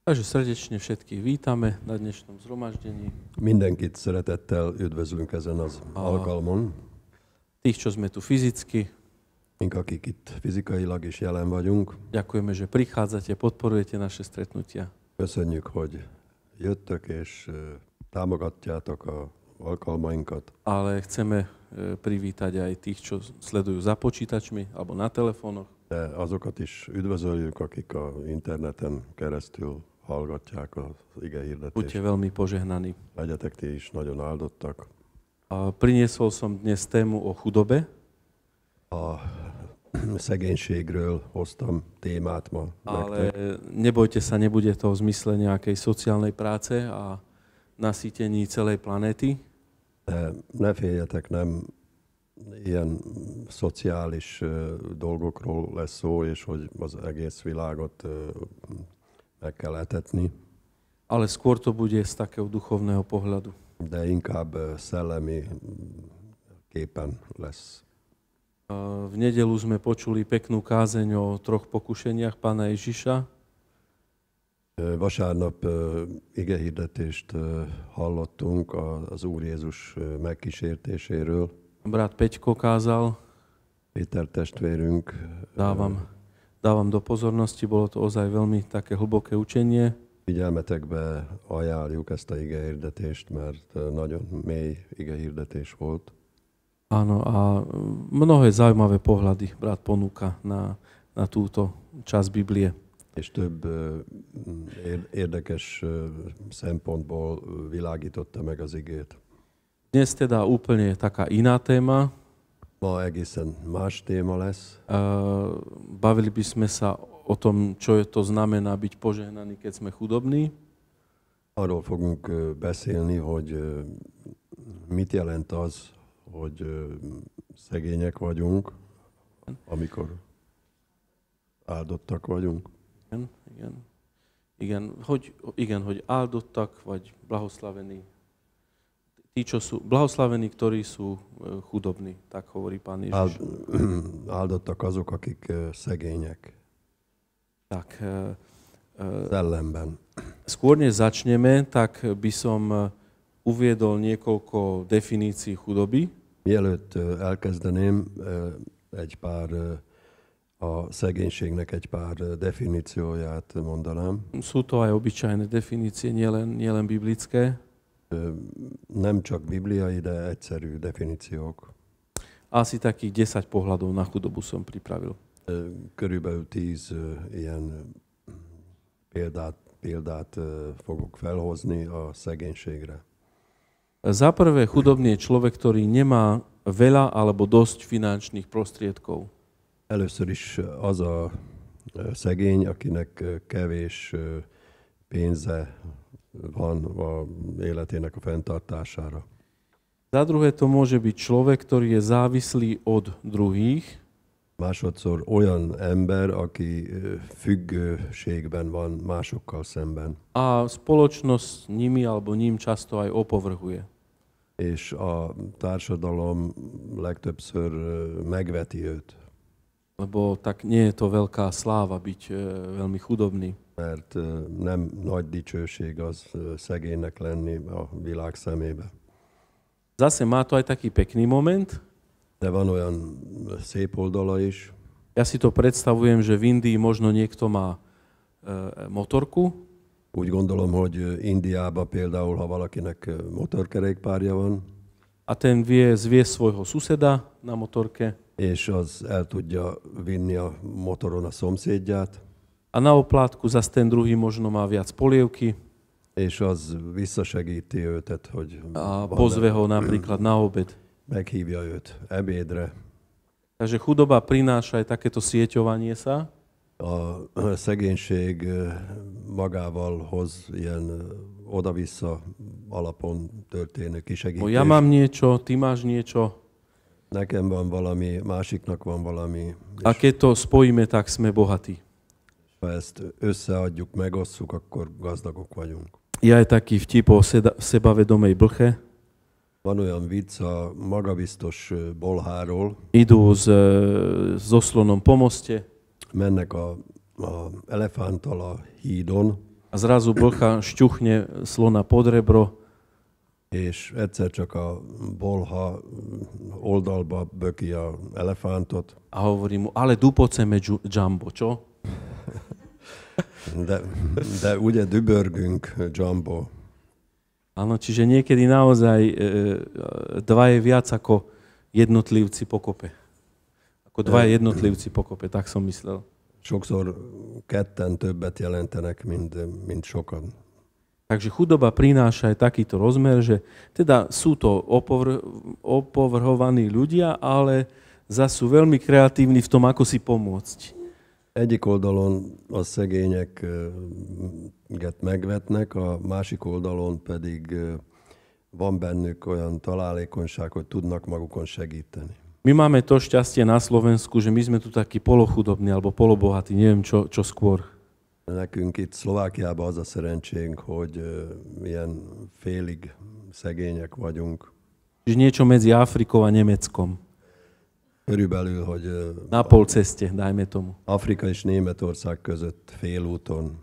Takže srdečne všetkých vítame na dnešnom zhromaždení. Mindenkit szeretettel üdvözlünk ezen az alkalmon. Tých, čo sme tu fyzicky. Mink, akik itt fizikailag is jelen vagyunk. Ďakujeme, že prichádzate, podporujete naše stretnutia. Köszönjük, hogy jöttök és támogatjátok a alkalmainkat. Ale chceme privítať aj tých, čo sledujú za počítačmi alebo na telefónoch. De azokat is üdvözöljük, akik a interneten keresztül hallgatják az ige hirdetést. Buďte veľmi požehnaní. Legyetek ti is nagyon áldottak. A priniesol som dnes tému o chudobe. A szegénységről hoztam témát ma Ale nektek. nebojte sa, nebude to v zmysle nejakej sociálnej práce a nasýtení celej planéty. Ne, ne féljetek, nem ilyen szociális e, dolgokról lesz szó, és hogy az egész világot e, také letetný. ale skôr to bude z takého duchovného pohľadu. De inkább szellemi képen lesz. V nedelu sme počuli peknú kázeň o troch pokušeniach pána Ježiša. E, Vasárnap e, hirdetést e, hallottunk az Úr Jézus megkísértéséről. Brat Peťko kázal. Péter testvérünk. Dávam dávam do pozornosti. Bolo to ozaj veľmi také hlboké učenie. Figyelmetekbe ajánljuk ezt a igehirdetést, mert eh, nagyon mély igehirdetés volt. Áno, a mm, mnohé zaujímavé pohľady brat ponúka na, na túto čas Biblie. És több eh, mm, érdekes eh, szempontból világította meg az igét. Dnes teda úplne taká iná téma, ma egészen más téma lesz. Uh, bavili by sme sa o tom, čo je to znamená byť požehnaný, keď sme chudobní. Arról fogunk beszélni, hogy mit jelent az, hogy szegények vagyunk, amikor áldottak vagyunk. Igen, igen. Igen, hogy, igen, hogy áldottak, vagy blahoslavení tí, čo sú blahoslavení, ktorí sú e, chudobní, tak hovorí pán Ježiš. Áldottak azok, akik e, szegények. Tak. E, Zellemben. Skôr než začneme, tak by som uviedol niekoľko definícií chudoby. Mielőtt elkezdeném, egy pár a szegénységnek egy pár definícióját mondanám. Sú to aj obyčajné definície, nielen, nielen biblické nem csak bibliai, de egyszerű definíciók. Asi takých 10 pohľadov na chudobu som pripravil. Körülbelül 10 ilyen példát, példát fogok felhozni a szegénységre. Za prvé, chudobný je človek, ktorý nemá veľa alebo dosť finančných prostriedkov. Először is az a szegény, akinek kevés pénze van a életének a fenntartására. Za druhé to môže byť človek, ktorý je závislý od druhých. Másodszor olyan ember, aki e, függőségben van másokkal szemben. A spoločnosť nimi alebo ním často aj opovrhuje. És a társadalom legtöbbször e, megveti őt. lebo tak nie je to veľká sláva byť e, veľmi chudobný. Mert e, nem nagy dicsőség az e, szegénynek lenni a világ szemébe. Zase má to aj taký pekný moment. De van olyan szép oldala is. Ja si to predstavujem, že v Indii možno niekto má motorku. Úgy gondolom, hogy Indiába például, ha valakinek motorkerékpárja van. A ten vie zviesť svojho suseda na motorke. és az el tudja vinni a motoron a szomszédját. A naoplátku az zas ten druhý možno má viac polievky. És az visszasegíti tehát hogy... A pozve ho napríklad na obed. Meghívja őt ebédre. Takže chudoba prináša aj takéto sieťovanie sa. A szegénység magával hoz ilyen oda-vissza alapon történő kisegítés. Ja mám niečo, ty máš niečo. nekem van valami, másiknak van valami. A keď to spojíme, tak sme bohatí. Ha ezt összeadjuk, megosszuk, akkor gazdagok vagyunk. Ja Je taký vtip o sebavedomej blche. Van olyan vicc a magabiztos bolháról. Idú z, s oslonom po moste. Mennek a, a elefánttal a hídon. A zrazu blcha šťuchne slona pod rebro és egyszer csak a bolha oldalba böki a elefántot. A hovorí mu, ale dupoce Jumbo, čo? De, de ugye dübörgünk Jumbo. Áno, čiže niekedy naozaj e, e dva je viac ako jednotlivci pokope. Ako dva e, jednotlivci pokope, tak som myslel. Sokszor ketten többet jelentenek, mint, mint sokan. Takže chudoba prináša aj takýto rozmer, že teda sú to opovr- opovrhovaní ľudia, ale zase sú veľmi kreatívni v tom, ako si pomôcť. Egyik oldalon a szegényeket eh, megvetnek, a másik oldalon pedig eh, van bennük olyan találékonyság, hogy tudnak magukon segíteni. My máme to šťastie na Slovensku, že my sme tu takí polochudobní alebo polobohatí, neviem čo, čo skôr. Nekünk itt Szlovákiában az a szerencsénk, hogy milyen félig szegények vagyunk. És niečo mezi Afrikou a Nemeckom. Körülbelül, hogy... Na pol dajme tomu. Afrika és Németország között félúton.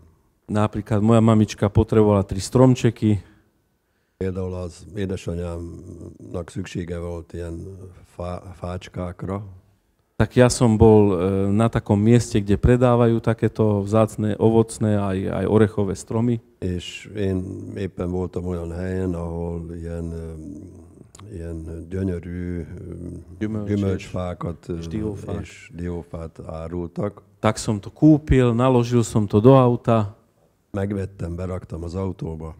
Napríklad moja mamička potrebovala tri stromčeky. Például az édesanyámnak szüksége volt ilyen fá, fácskákra. tak ja som bol e, na takom mieste, kde predávajú takéto vzácne ovocné aj, aj orechové stromy. És én éppen voltam olyan helyen, ahol ilyen, e, ilyen gyönyörű e, gyümölcsfákat és, és diófát árultak. Tak som to kúpil, naložil som to do auta. Megvettem, beraktam az autóba.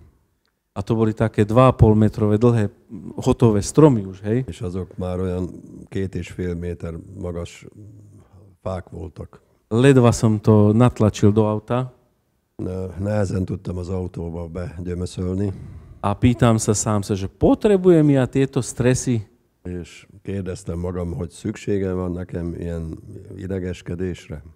a to boli také 2,5 metrové dlhé hotové stromy už, hej? És azok már olyan két és fél méter magas fák voltak. Ledva som to natlačil do auta. Nehezen tudtam az autóba begyömöszölni. A pýtam sa sám sa, že potrebujem ja tieto stresy? És kérdeztem magam, hogy szükségem van nekem ilyen idegeskedésre.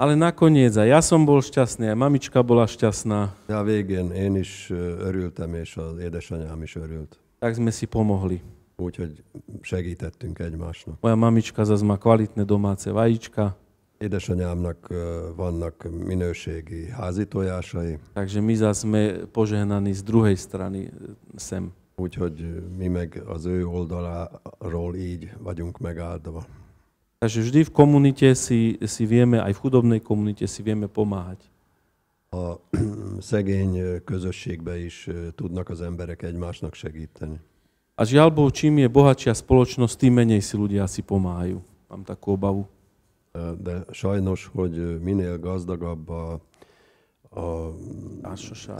Ale nakoniec aj ja som bol šťastný, aj mamička bola šťastná. Ja végén én is örültem, és az édesanyám is örült. Tak sme si pomohli. Úgyhogy segítettünk egymásnak. Moja mamička zase má kvalitné domáce vajíčka. Édesanyámnak vannak minőségi házi tojásai. Takže my zase sme požehnaní z druhej strany sem. Úgyhogy mi meg az ő oldaláról így vagyunk megáldva. Takže vždy v komunite si, si vieme, aj v chudobnej komunite si vieme pomáhať. A szegény közösségbe is e, tudnak az emberek egymásnak segíteni. A žiaľ čím je bohatšia spoločnosť, tým menej si ľudia si pomáhajú. Mám takú obavu. E, de sajnos, hogy e, minél gazdagabb a, a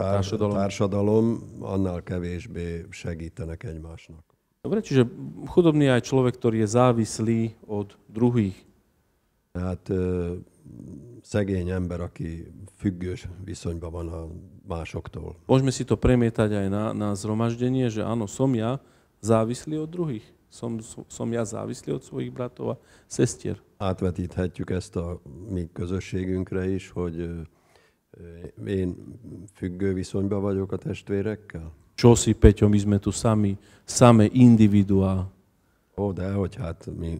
társadalom. társadalom, annál kevésbé segítenek egymásnak. Dobre, čiže chudobný je aj človek, ktorý je závislý od druhých. Hát ö, szegény ember, aki függős viszonyban van a másoktól. Môžeme si to premietať aj na, na zhromaždenie, že áno, som ja závislý od druhých. Som, som ja závislý od svojich bratov a sestier. Átvetíthetjük ezt a mi közösségünkre is, hogy én függő viszonyban vagyok a testvérekkel? čo si, Peťo, my sme tu sami, same individuá. Ó, dehogy, hát mi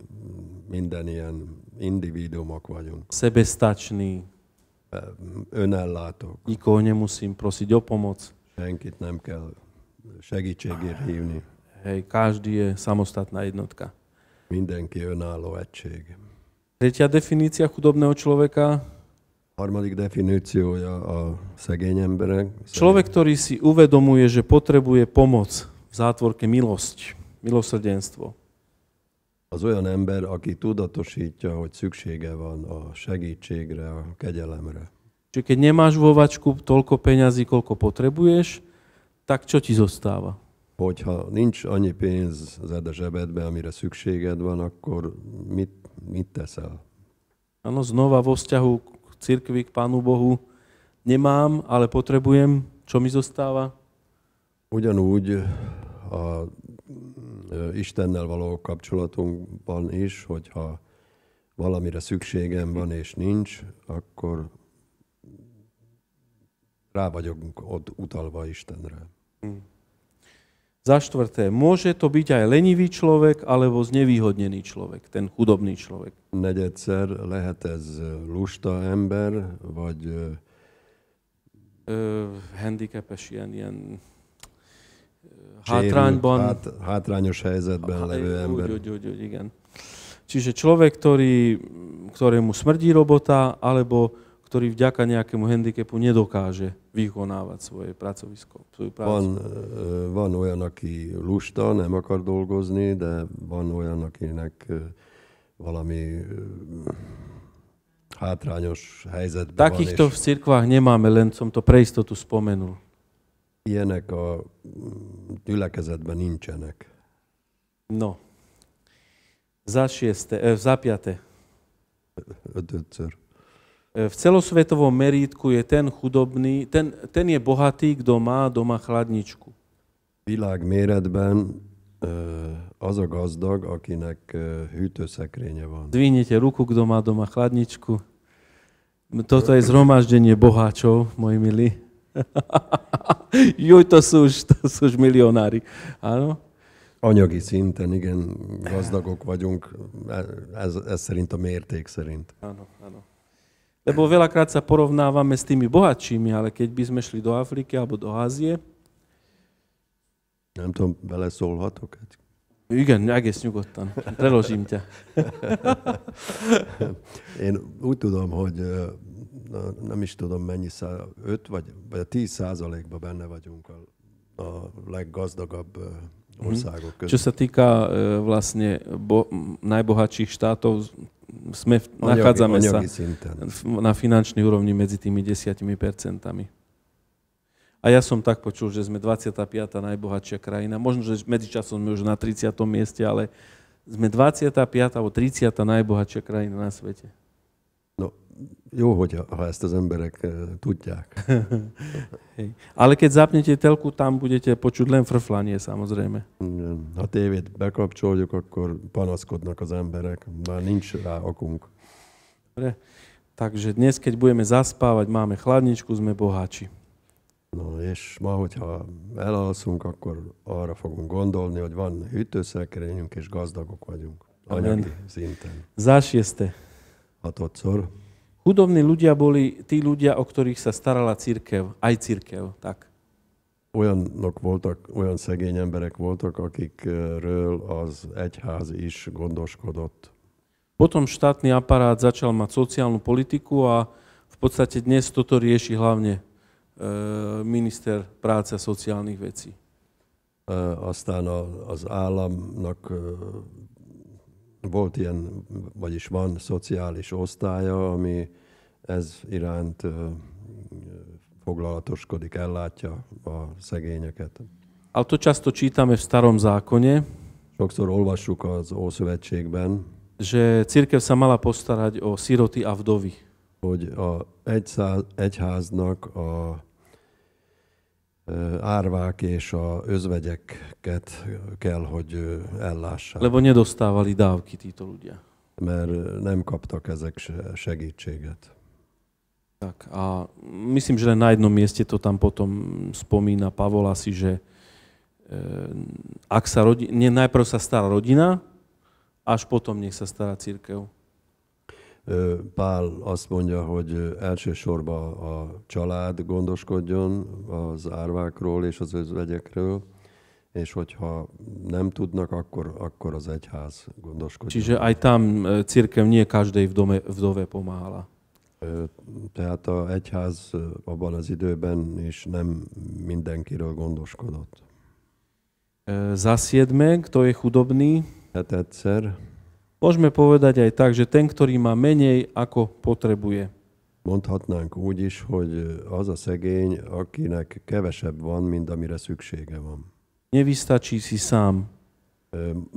minden ilyen individuumok vagyunk. Sebestačný. Ehm, Önellátok. Nikoho nemusím prosiť o pomoc. Senkit nem kell segítségért hívni. Hej, každý je samostatná jednotka. Mindenki önálló egység. Tretia definícia chudobného človeka harmadik definíciója a szegény emberek. Szegény. Človek, ktorý si uvedomuje, že potrebuje pomoc, v zátvorke milosť, milosrdenstvo. Az olyan ember, aki tudatosítja, hogy szüksége van a segítségre, a kegyelemre. Čiže keď nemáš vo vačku toľko peňazí, koľko potrebuješ, tak čo ti zostáva? Hogyha nincs annyi pénzed a zsebedbe, amire szükséged van, akkor mit, mit teszel? Áno, znova vo vzťahu cirkvi, k Pánu Bohu. Nemám, ale potrebujem. Čo mi zostáva? Ugyanúgy a e, Istennel való kapcsolatunkban is, hogyha valamire szükségem van és nincs, akkor rá vagyok ott utalva Istenre. Hmm. Za štvrté, môže to byť aj lenivý človek alebo znevýhodnený človek, ten chudobný človek. Nedecer lehete z lusta ember, vagy... Ö, e, e, handicapes, ilyen, ilyen e, hátrányban... Hát, hátrányos helyzetben levő ember. Úgy, úgy, úgy, igen. Čiže človek, ktorý, ktorému smrdí robota, alebo ktorý vďaka nejakému handicapu nedokáže vykonávať svoje pracovisko, svoju prácu. Van, eh, van olyan, aki lusta, nem akar dolgozni, de van olyan, akinek eh, valami eh, hátrányos helyzetben Takýchto van. Takýchto v cirkvách nemáme, len som to pre istotu spomenul. Ilyenek a mm, gyülekezetben nincsenek. No. Za šieste, za piate. Ötötször. E, v celosvetovom merítku je ten chudobný, ten, ten je bohatý, kto má doma chladničku. Világ méretben e, az a gazdag, akinek e, hűtőszekrénye van. Dvihnete ruku, kto má doma chladničku. Toto je zhromaždenie boháčov, moji milí. Juj, to sú už, to sú už milionári. Áno? Anyagi szinten, igen, gazdagok vagyunk, ez, ez szerint a mérték szerint. Áno, áno. Lebo veľakrát sa porovnávame s tými bohatšími, ale keď by sme šli do Afriky alebo do Ázie... Nem tudom, bele beleszólhatok? Igen, egész nyugodtan. Preložím ťa. Én úgy tudom, hogy na, nem is tudom mennyi, szá, 5 vagy, vagy a 10 százalékban benne vagyunk a, a leggazdagabb Mm-hmm. országok között. Čo sa týka e, vlastne bo, najbohatších štátov, sme, v, nachádzame anyagi sa szinten. na finančnej úrovni medzi tými 10 percentami. A ja som tak počul, že sme 25. najbohatšia krajina. Možno, že medzičasom sme už na 30. mieste, ale sme 25. alebo 30. najbohatšia krajina na svete. jó, hogy ha ezt az emberek eh, tudják. Ale keď zapnete telku, tam budete počuť len frflanie samozrejme. Ha tévét bekapcsoljuk, akkor panaszkodnak az emberek, már nincs rá okunk. Dobre. Takže dnes, keď budeme zaspávať, máme chladničku, sme boháči. No és ma, hogyha elalszunk, akkor arra fogunk gondolni, hogy van hűtőszekrényünk és gazdagok vagyunk. Anyagi Amen. szinten. Zásjeste. Hatodszor. Chudobní ľudia boli tí ľudia, o ktorých sa starala církev, aj církev, tak. Olyanok voltak, olyan szegény emberek voltak, akikről eh, az egyház is gondoskodott. Potom štátny aparát začal mať sociálnu politiku a v podstate dnes toto rieši hlavne eh, minister práce a sociálnych vecí. Eh, aztán az államnak volt ilyen, vagyis van szociális osztálya, ami ez iránt foglalatoskodik, ellátja a szegényeket. A to často čítame v starom zákone. Sokszor olvassuk az Ószövetségben, že církev sa mala postarať o síroty a vdovy. Hogy a egyszáz, egyháznak a árvák és a özvegyeket kell, hogy ellássák. Lebo nedostávali dávky títo ľudia. Mert nem kaptak ezek segítséget. Tak a myslím, že len na jednom mieste to tam potom spomína Pavol asi, že ak sa rodi, najprv sa stará rodina, až potom nech sa stará církev. Pál azt mondja, hogy elsősorban a család gondoskodjon az árvákról és az özvegyekről, és hogyha nem tudnak, akkor, akkor az egyház gondoskodjon. Csíze, aj tam e, církev nie každej vdove pomála. Tehát a egyház abban az időben is nem mindenkiről gondoskodott. E, Zasied meg, to je chudobný? egyszer. Môžeme povedať aj tak, že ten, ktorý má menej, ako potrebuje. Mondhatnánk úgy is, hogy az a szegény, akinek kevesebb van, mint amire szüksége van. Nevystačí si sám.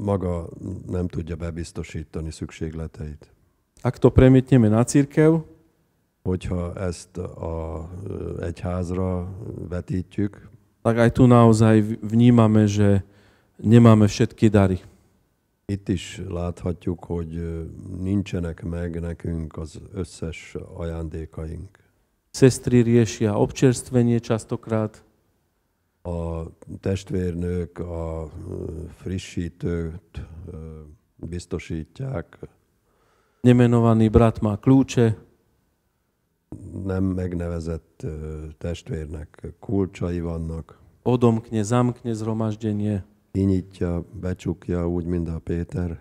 Maga nem tudja bebiztosítani szükségleteit. Ak to premietneme na církev, hogyha ezt a egyházra vetítjük, tak aj tu naozaj vnímame, že nemáme všetky dary. Itt is láthatjuk, hogy nincsenek meg nekünk az összes ajándékaink. Sestri riešia občerstvenie častokrát. A testvérnők a frissítőt biztosítják. Nemenovaný brat má kľúče. Nem megnevezett testvérnek kulcsai vannak. Odomkne, zamkne zromaždenie. Inyitja, becsukja, úgy, mint a Péter.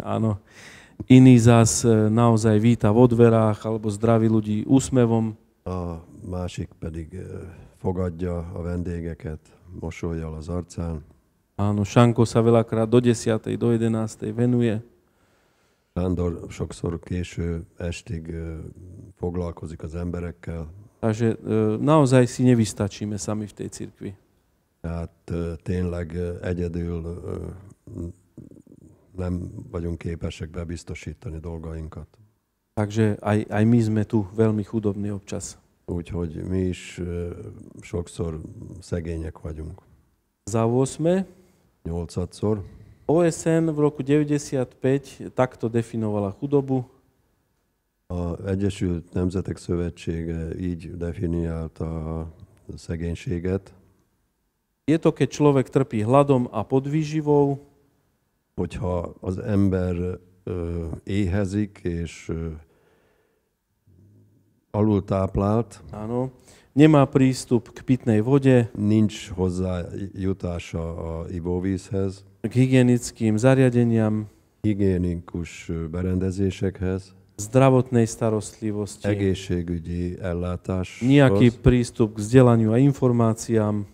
Áno. Iní zás eh, naozaj víta v odverách alebo zdraví ľudí úsmevom. A másik pedig eh, fogadja a vendégeket, mosolyjal az arcán. Áno, Sanko sa veľakrát do 10. do 11. venuje. Sándor sokszor késő estig eh, foglalkozik az emberekkel. Takže naozaj si nevystačíme sami v tej cirkvi. Tehát tényleg egyedül nem vagyunk képesek bebiztosítani dolgainkat. Takže aj, aj my sme tu veľmi chudobní občas. Úgyhogy mi is sokszor szegények vagyunk. Za 8. 8-szor. OSN v roku 95 takto definovala chudobu. A Egyesült Nemzetek Szövetsége így definiálta a szegénységet. Je to, keď človek trpí hladom a podvýživou. Hogyha az ember ö, éhezik és ö, alultáplált. Áno. Nemá prístup k pitnej vode. Nincs hozzá jutása a ivóvízhez. K hygienickým zariadeniam. Hygienikus berendezésekhez. zdravotnej starostlivosti, egészségügyi ellátáshoz, nejaký prístup k vzdelaniu a informáciám,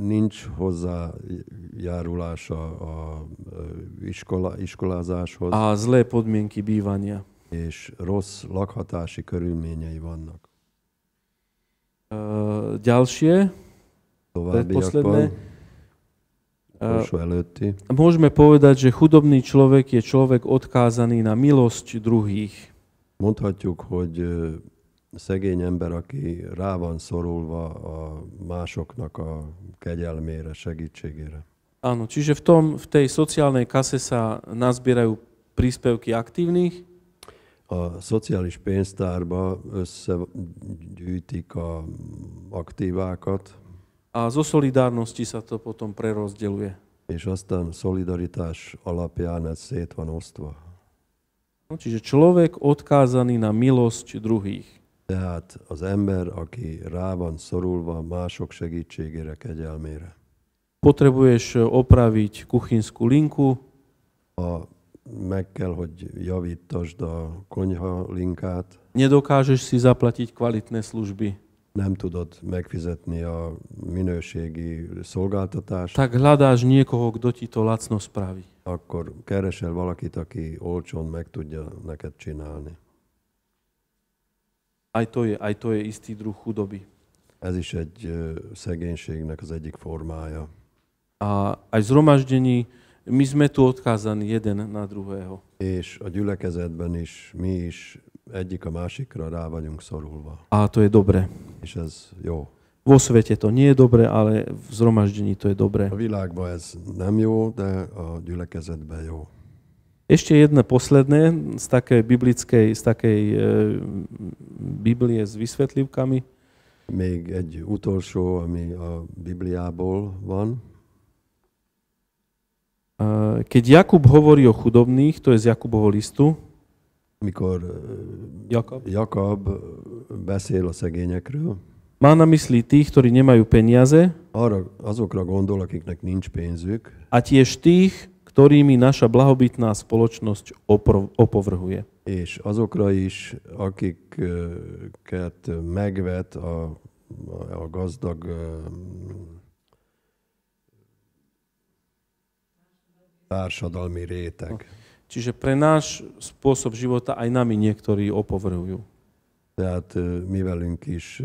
nincs hozzá járulás a iskola, iskolázáshoz. A zlé podmienky bývania. És rossz lakhatási körülményei vannak. Uh, ďalšie, predposledné. Uh, môžeme povedať, že chudobný človek je človek odkázaný na milosť druhých. Mondhatjuk, hogy szegény ember, aki rá van szorulva a másoknak a kegyelmére, segítségére. Áno, čiže v, tom, v tej sociálnej kase sa nazbierajú príspevky aktívnych. A sociális pénztárba összegyűjtik a aktívákat. A zo solidárnosti sa to potom prerozdeluje. És aztán solidaritás alapján ez szét van osztva. No, čiže človek odkázaný na milosť druhých. Tehát az ember, aki rá van szorulva mások segítségére, kegyelmére. Potrebuješ opraviť kuchynskú linku. A meg kell, hogy javítasd a konyha linkát. Nedokážeš si zaplatiť kvalitné služby. Nem tudod megfizetni a minőségi szolgáltatást. Tak hľadáš niekoho, kto ti to lacno spraví. Akkor keresel valakit, aki olcsón meg tudja neked csinálni. Aj to je, aj to je istý druh chudoby. Ez is egy uh, szegénységnek az egyik formája. A aj zromaždení, my sme tu odkázaní jeden na druhého. És a gyülekezetben is mi is egyik a másikra rá vagyunk szorulva. A to je dobre. És ez jó. Vo svete to nie je dobre, ale v zromaždení to je dobre. A világban ez nem jó, de a gyülekezetben jó. Ešte jedné posledné z takej biblickej, z takej e, Biblie s vysvetlivkami. Még egy utolsó, ami a Bibliából van. Keď Jakub hovorí o chudobných, to je z Jakubovho listu. Mikor e, Jakab, Jakab e, beszél a szegényekről. Má na mysli tých, ktorí nemajú peniaze. Arra, azokra gondol, akiknek nincs pénzük. A tiež tých, ktorými naša blahobytná spoločnosť opovrhuje. És azokra is, akiket eh, megvet a, a gazdag eh, társadalmi réteg. Hm. Čiže pre náš spôsob života aj nami niektorí opovrhujú. Tehát eh, mi velünk is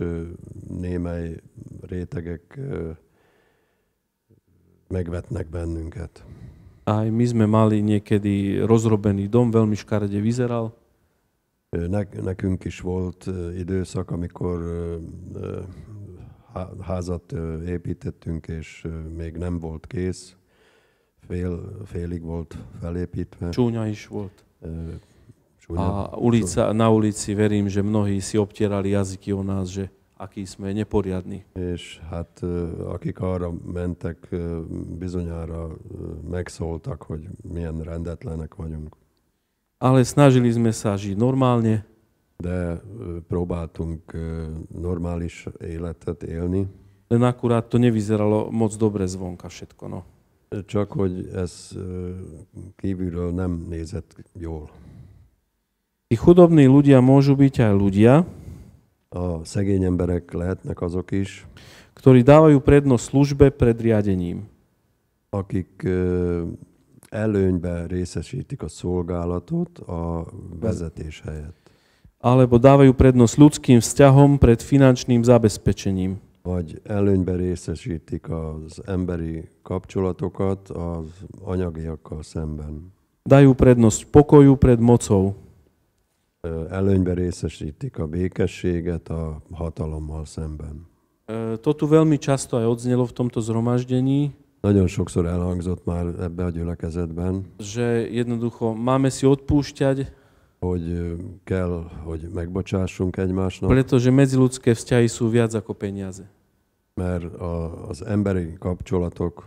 némely rétegek megvetnek bennünket. Aj my sme mali niekedy rozrobený dom, veľmi škarede vyzeral. Nekünk is volt időszak, amikor házat építettünk, és még nem volt kész. Fél, félig volt felépítve. Csúnya is volt. Csúnya. A ulica, na ulici verím, že mnohí si obtierali jazyky o nás, že aký sme neporiadni. És hát e, akik arra mentek, e, bizonyára e, megszóltak, hogy milyen rendetlenek vagyunk. Ale snažili sme sa žiť normálne. De próbáltunk normális életet élni. Len akurát to nevyzeralo moc dobre zvonka všetko, no. Csak hogy ez kívülről nem nézett jól. Tí chudobní ľudia môžu byť aj ľudia, a szegény emberek lehetnek azok is, ktorí dávajú prednosť službe pred riadením, akik előnybe részesítik a szolgálatot a vezetés helyett. Alebo dávajú prednosť ľudským vzťahom pred finančným zabezpečením. Vagy előnybe részesítik az emberi kapcsolatokat az anyagiakkal szemben. Dajú prednosť pokoju pred mocou. előnybe részesítik a békességet a hatalommal szemben. Toto tu veľmi často aj odznelo v tomto zhromaždení. Nagyon sokszor elhangzott már ebbe a gyülekezetben. Že jednoducho máme si odpúšťať. Hogy kell, hogy megbocsássunk egymásnak. Pretože medziludské vzťahy sú viac ako peniaze. Mert az emberi kapcsolatok,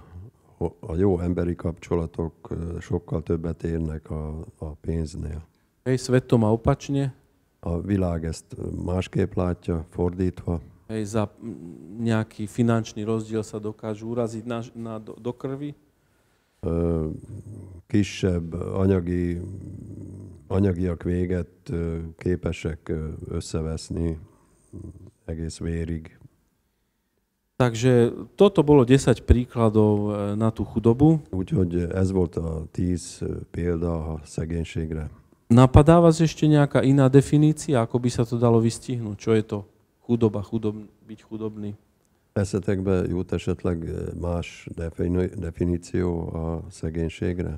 a jó emberi kapcsolatok sokkal többet érnek a, a pénznél. Hej, svet to má opačne. A világ ezt másképp látja, fordítva. Hej, za nejaký finančný rozdiel sa dokážu uraziť na, na, do, do krvi. E, kisebb anyagi, anyagiak véget uh, képesek uh, összeveszni egész vérig. Takže toto bolo 10 príkladov e, na tú chudobu. Úgyhogy ez volt a 10 példa a szegénységre. Napadá vás ešte nejaká iná definícia, ako by sa to dalo vystihnúť? Čo je to chudoba, chudob, byť chudobný? Persze tekbe jut esetleg máš definíciu a e, szegénységre?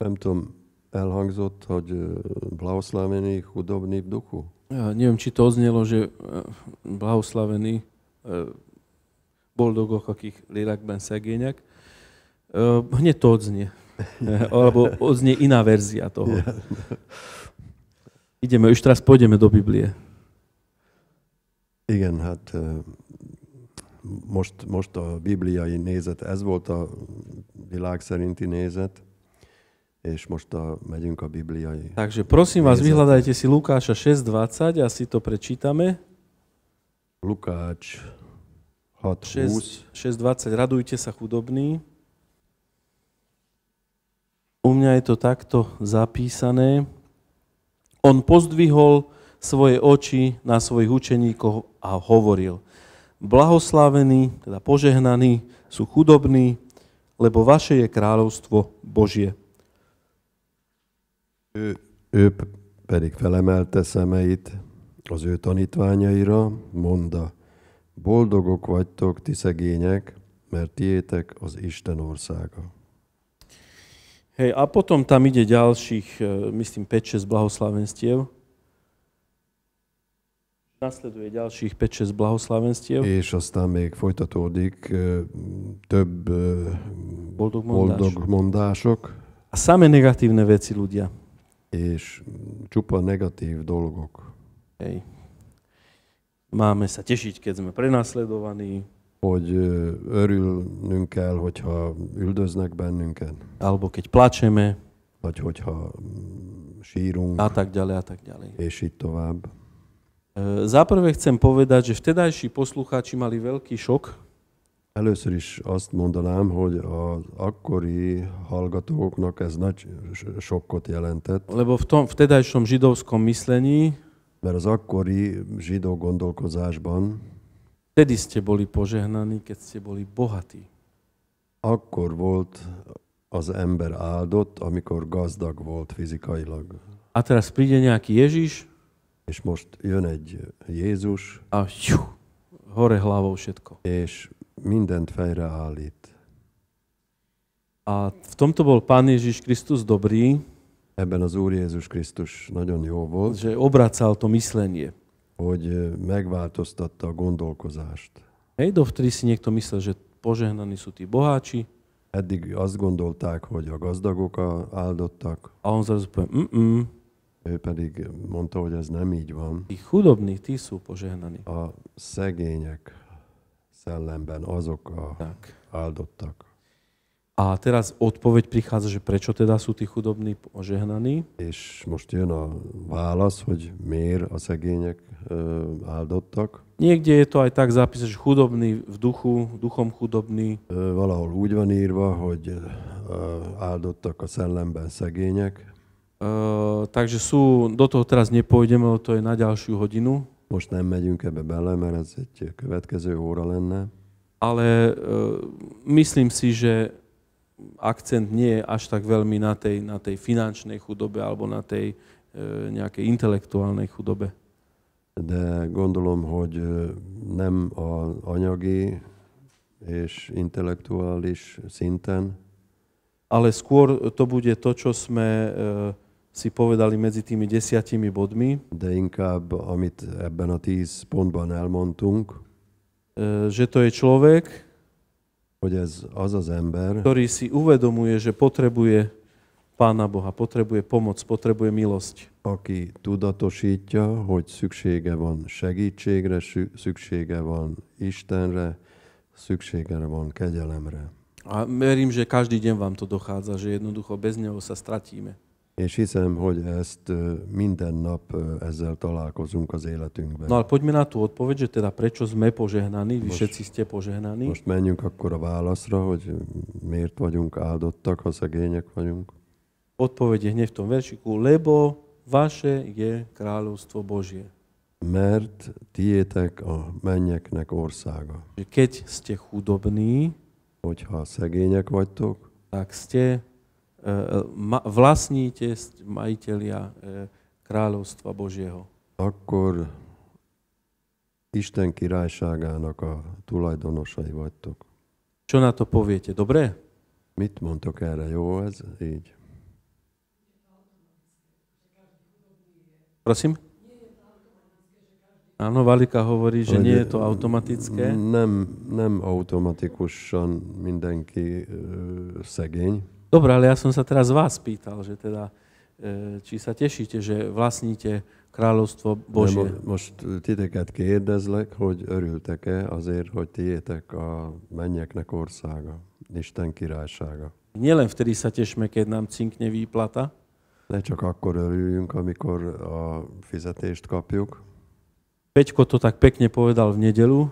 Nem tudom, elhangzott, hogy e, blahoslavení chudobný v duchu? Ja neviem, či to odznelo, že e, blahoslavený boldogok, akik lélekben szegények. Hne to odznie. Alebo odznie iná verzia toho. Ideme, už teraz pôjdeme do Biblie. Igen, hát most, most a bibliai nézet, ez volt a világ szerinti nézet, és most a, megyünk a bibliai. Takže prosím nézet. vás, vyhľadajte si Lukáša 6.20 a si to prečítame. Lukács 6, 6.20. Radujte sa chudobní. U mňa je to takto zapísané. On pozdvihol svoje oči na svojich učeníkov a hovoril. Blahoslavení, teda požehnaní sú chudobní, lebo vaše je kráľovstvo Božie. Ő, ő pedig felemelte szemeit az ő tanítványaira, mondta, Boldogok vagytok, ti szegények, mert tiétek az Isten országa. Hej, a potom tam ide ďalších, e, myslím, 5-6 blahoslavenstiev. Nasleduje ďalších 5-6 blahoslavenstiev. És aztán még folytatódik e, több e, boldog, mondás. boldog mondások. A same negatívne veci ľudia. És csupa negatív dolgok. Hej. Máme sa tešiť, keď sme prenasledovaní. Hogy örülnünk kell, hogyha üldöznek bennünket. Alebo keď plačeme. Vagy hogyha mm, sírunk. A tak ďalej, a tak ďalej. És így tovább. Za prvé chcem povedať, že vtedajší poslucháči mali veľký šok. Először is azt mondanám, hogy az akkori hallgatóknak ez nagy sokkot jelentett. Lebo v tom vtedajšom židovskom myslení Mert az akkori zsidó gondolkozásban Vtedy ste boli požehnaní, keď ste boli bohatí. Akkor volt az ember áldott, amikor gazdag volt fizikailag. A teraz príde nejaký Ježiš. És most jön egy Jézus. A ju, hore hlavou všetko. És mindent fejre állít. A v tomto bol Pán Ježiš Kristus dobrý. ebben az Úr Jézus Krisztus nagyon jó volt. Že obracal to myslenie. Hogy megváltoztatta a gondolkozást. Hej, dovtedy si niekto myslel, že požehnaní sú tí boháči. Eddig azt gondolták, hogy a gazdagok a áldottak. A on zrazu povie, mm Ő pedig mondta, hogy ez nem így van. Tí chudobní, tí sú požehnaní. A szegények szellemben azok a tak. áldottak. A teraz odpoveď prichádza, že prečo teda sú tí chudobní požehnaní? És most no, jön a válasz, hogy a szegények áldottak. Eh, Niekde je to aj tak zapísať, že chudobný v duchu, duchom chudobný. Eh, valahol úď van írva, hogy áldottak eh, a szellemben szegények. takže sú, do toho teraz nepôjdeme, lebo to je na ďalšiu hodinu. Most nem megyünk ebbe bele, mert ez egy következő óra lenne. Ale myslím si, že akcent nie je až tak veľmi na tej, na tej finančnej chudobe alebo na tej e, nejakej intelektuálnej chudobe. De gondolom, hogy e, nem a anyagi és intellektuális szinten. Ale skôr to bude to, čo sme e, si povedali medzi tými desiatimi bodmi. De inkább, amit ebben a tíz pontban elmondtunk. E, Že to je človek, hogy ez az az ember, ktorý si uvedomuje, že potrebuje Pána Boha, potrebuje pomoc, potrebuje milosť, aki tudatosítja, hogy szüksége van segítségre, szüksége van Istenre, szüksége van kegyelemre. A verím, že každý deň vám to dochádza, že jednoducho bez neho sa stratíme. És hiszem, hogy ezt minden nap ezzel találkozunk az életünkben. No poďme na tú odpoveď, že teda prečo sme požehnaní, vy všetci ste požehnaní. Most menjünk akkor a válaszra, hogy miért vagyunk áldottak, ha szegények vagyunk. Odpoveď je hneď v tom veršiku, lebo vaše je kráľovstvo Božie. Mert tietek a mennyeknek országa. Keď ste chudobní, hogyha szegények vagytok, tak ste Eh, vlastníte, majiteľia eh, kráľovstva Božieho. Akkor Isten királyságának a tulajdonosai vagytok. Čo na to poviete, dobre? Mit mondtok erre, jó ez így? Prosím? Áno, Valika hovorí, že nie je to automatické. Nem, nem automatikusan mindenki eh, szegény. Dobre, ale ja som sa teraz vás pýtal, že teda, e, či sa tešíte, že vlastníte kráľovstvo Božie. De most titeket kérdezlek, hogy örültek-e azért, hogy tiétek a mennyeknek országa, Isten királysága. Nielen vtedy sa tešme, keď nám cinkne výplata. Ne csak akkor örüljünk, amikor a fizetést kapjuk. Peťko to tak pekne povedal v nedelu.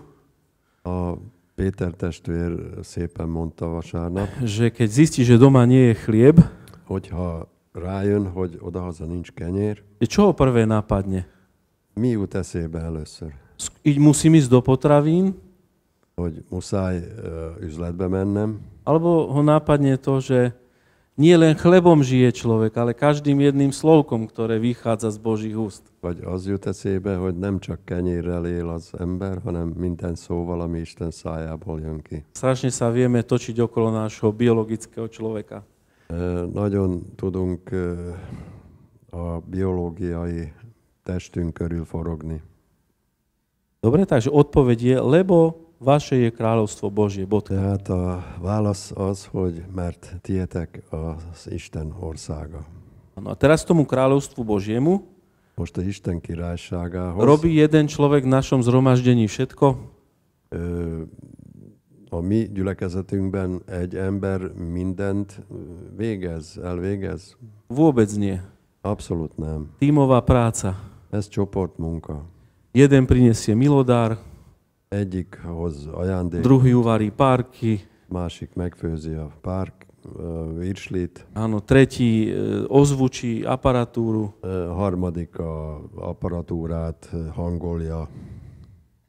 A Péter testvér szépen mondta vasárnap, že keď zistí, že doma nie je chlieb, hogyha rájön, hogy odahaza nincs kenyér, čo ho prvé nápadne? mi jut eszébe először? Így musím ísť do potravín, Hogy muszáj ö, üzletbe mennem, alebo ho nápadne to, že nie len chlebom žije človek, ale každým jedným slovkom, ktoré vychádza z Božích úst. Vaď az jut eszébe, hogy nem csak kenyérrel él az ember, hanem minden szóval, ami Isten szájából jön ki. Strašne sa vieme točiť okolo nášho biologického človeka. nagyon tudunk a biológiai testünk körül forogni. Dobre, takže odpoveď je, lebo Vaše je kráľovstvo Božie. Bod. Tehát a válasz az, hogy mert tietek az Isten országa. No a teraz tomu kráľovstvu Božiemu Most a Isten királyságához. Robí jeden človek v našom zhromaždení všetko? Ö, a mi gyülekezetünkben egy ember mindent végez, elvégez? Vôbec nie. Absolut nem. Tímová práca. Ez csoport munka. Jeden prinesie milodár. Egyik hoz ajándékot. Druhý uvarí párky. Másik megfőzi a párk, virslit. Áno, tretí ozvučí aparatúru. Harmadik a aparatúrát hangolja.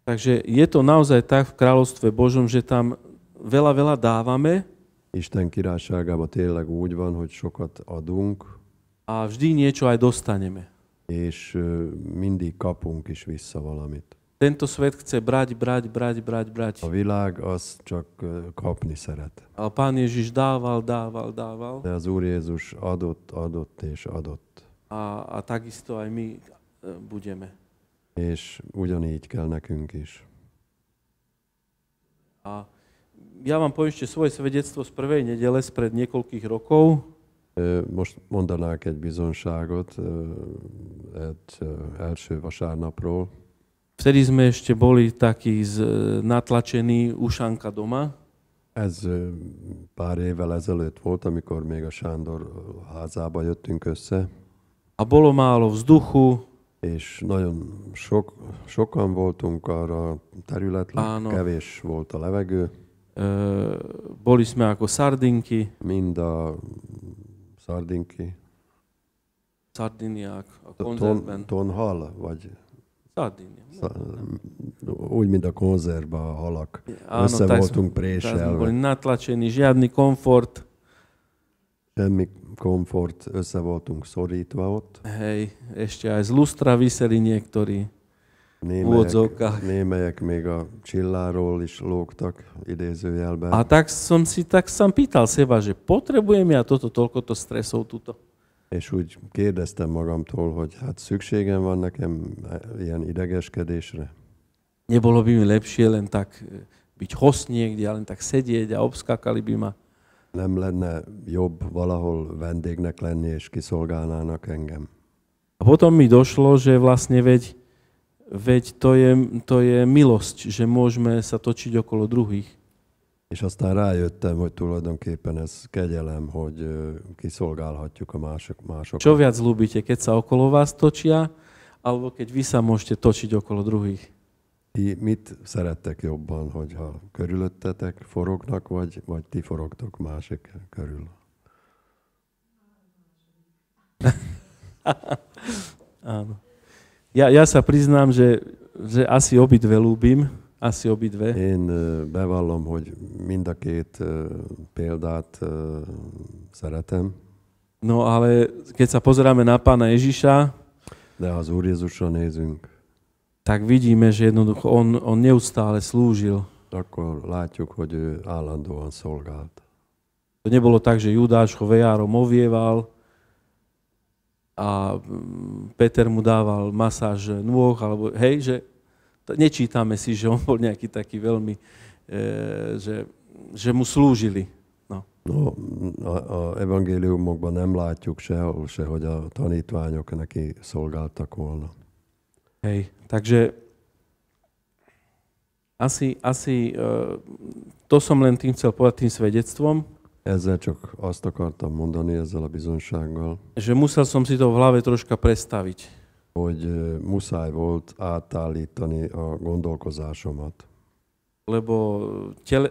Takže je to naozaj tak v kráľovstve Božom, že tam veľa, veľa dávame. Isten királyságában tényleg úgy van, hogy sokat adunk. A vždy niečo aj dostaneme. És mindig kapunk is vissza valamit. Tento svet chce brať, brať, brať, brať, brať. A világ az csak kapni szeret. A Pán Ježiš dával, dával, dával. De az Úr Jézus adott, adott és adott. A, a takisto aj my budeme. És ugyanígy kell nekünk is. A ja vám poviem ešte svoje svedectvo z prvej nedele spred niekoľkých rokov. Most mondanák egy bizonságot egy első vasárnapról. Vtedy sme ešte boli takí z, e, natlačení ušanka doma. Ez e, pár évvel ezelőtt volt, amikor még a Sándor e, házába jöttünk össze. A bolo málo vzduchu. És nagyon sok, sokan voltunk arra a területre, kevés volt a levegő. E, boli sme ako sardinky. Mind a sardinky. Sardiniák a konzervben. Ton, tonhal, vagy Szardínia. Úgy, mint a konzerva a halak. Áno, Össze no, tak voltunk préselve. natlačení, žiadny komfort. Semmi komfort, össze voltunk szorítva ott. Hej, ešte aj lustra vyseli niektorí. Némelyek, némelyek még a csilláról is lógtak idézőjelben. A tak som si tak sám pýtal seba, že potrebujem ja toto, toľkoto stresov tuto és úgy kérdeztem magamtól, hogy hát szükségem van nekem e, ilyen idegeskedésre. Nebolo by mi lepšie len tak e, byť host niekde len tak sedieť a obskakali by ma. Nem lenne jobb valahol vendégnek lenni és kiszolgálnának engem. A potom mi došlo, že vlastne veď, veď to, je, to je milosť, že môžeme sa točiť okolo druhých. És aztán rájöttem, hogy tulajdonképpen ez kegyelem, hogy kiszolgálhatjuk a mások, másokat. Čo viac ľúbite, keď sa okolo vás točia, alebo keď vy sa môžete točiť okolo druhých? Ti mit szerettek jobban, hogyha körülöttetek forognak, vagy, vagy ti forogtok másik körül? Áno. Ja, ja sa priznám, že, že asi obidve ľúbim. Asi obidve. Én bevallom, hogy mind a két példát szeretem. No ale keď sa pozeráme na pána Ježiša, de az Úr Jezusa nézünk, tak vidíme, že jednoducho on, on neustále slúžil. Akkor látjuk, hogy ő állandóan szolgált. To nebolo tak, že Judáš ho vejárom ovieval a mm, Peter mu dával masáž nôh, alebo hej, že nečítame si, že on bol nejaký taký veľmi, e, že, že mu slúžili. No. No, a, a e, evangéliumokban nem látjuk sehol se, hogy a tanítványok neki szolgáltak volna. No. Hej, takže asi, asi e, to som len tým chcel povedať tým svedectvom. Ezzel csak azt akartam mondani, ezzel a bizonsággal. Že musel som si to v hlave troška prestaviť. hogy muszáj volt átállítani a gondolkozásomat. Lebo tele,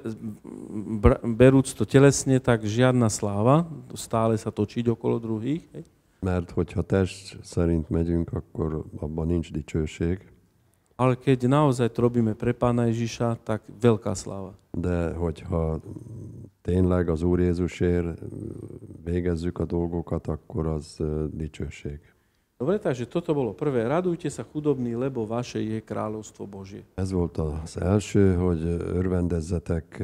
berúc to telesne, tak žiadna sláva, stále sa točiť okolo druhých. Hej? Mert hogyha test szerint megyünk, akkor abban nincs dicsőség. Ale keď naozaj to robíme pre Pána Ježiša, tak veľká sláva. De hogyha tényleg az Úr Jézusért végezzük a dolgokat, akkor az dicsőség. Dobre, takže toto bolo prvé. Radujte sa chudobní, lebo vaše je kráľovstvo Božie. Ez volt a első, hogy örvendezzetek eh,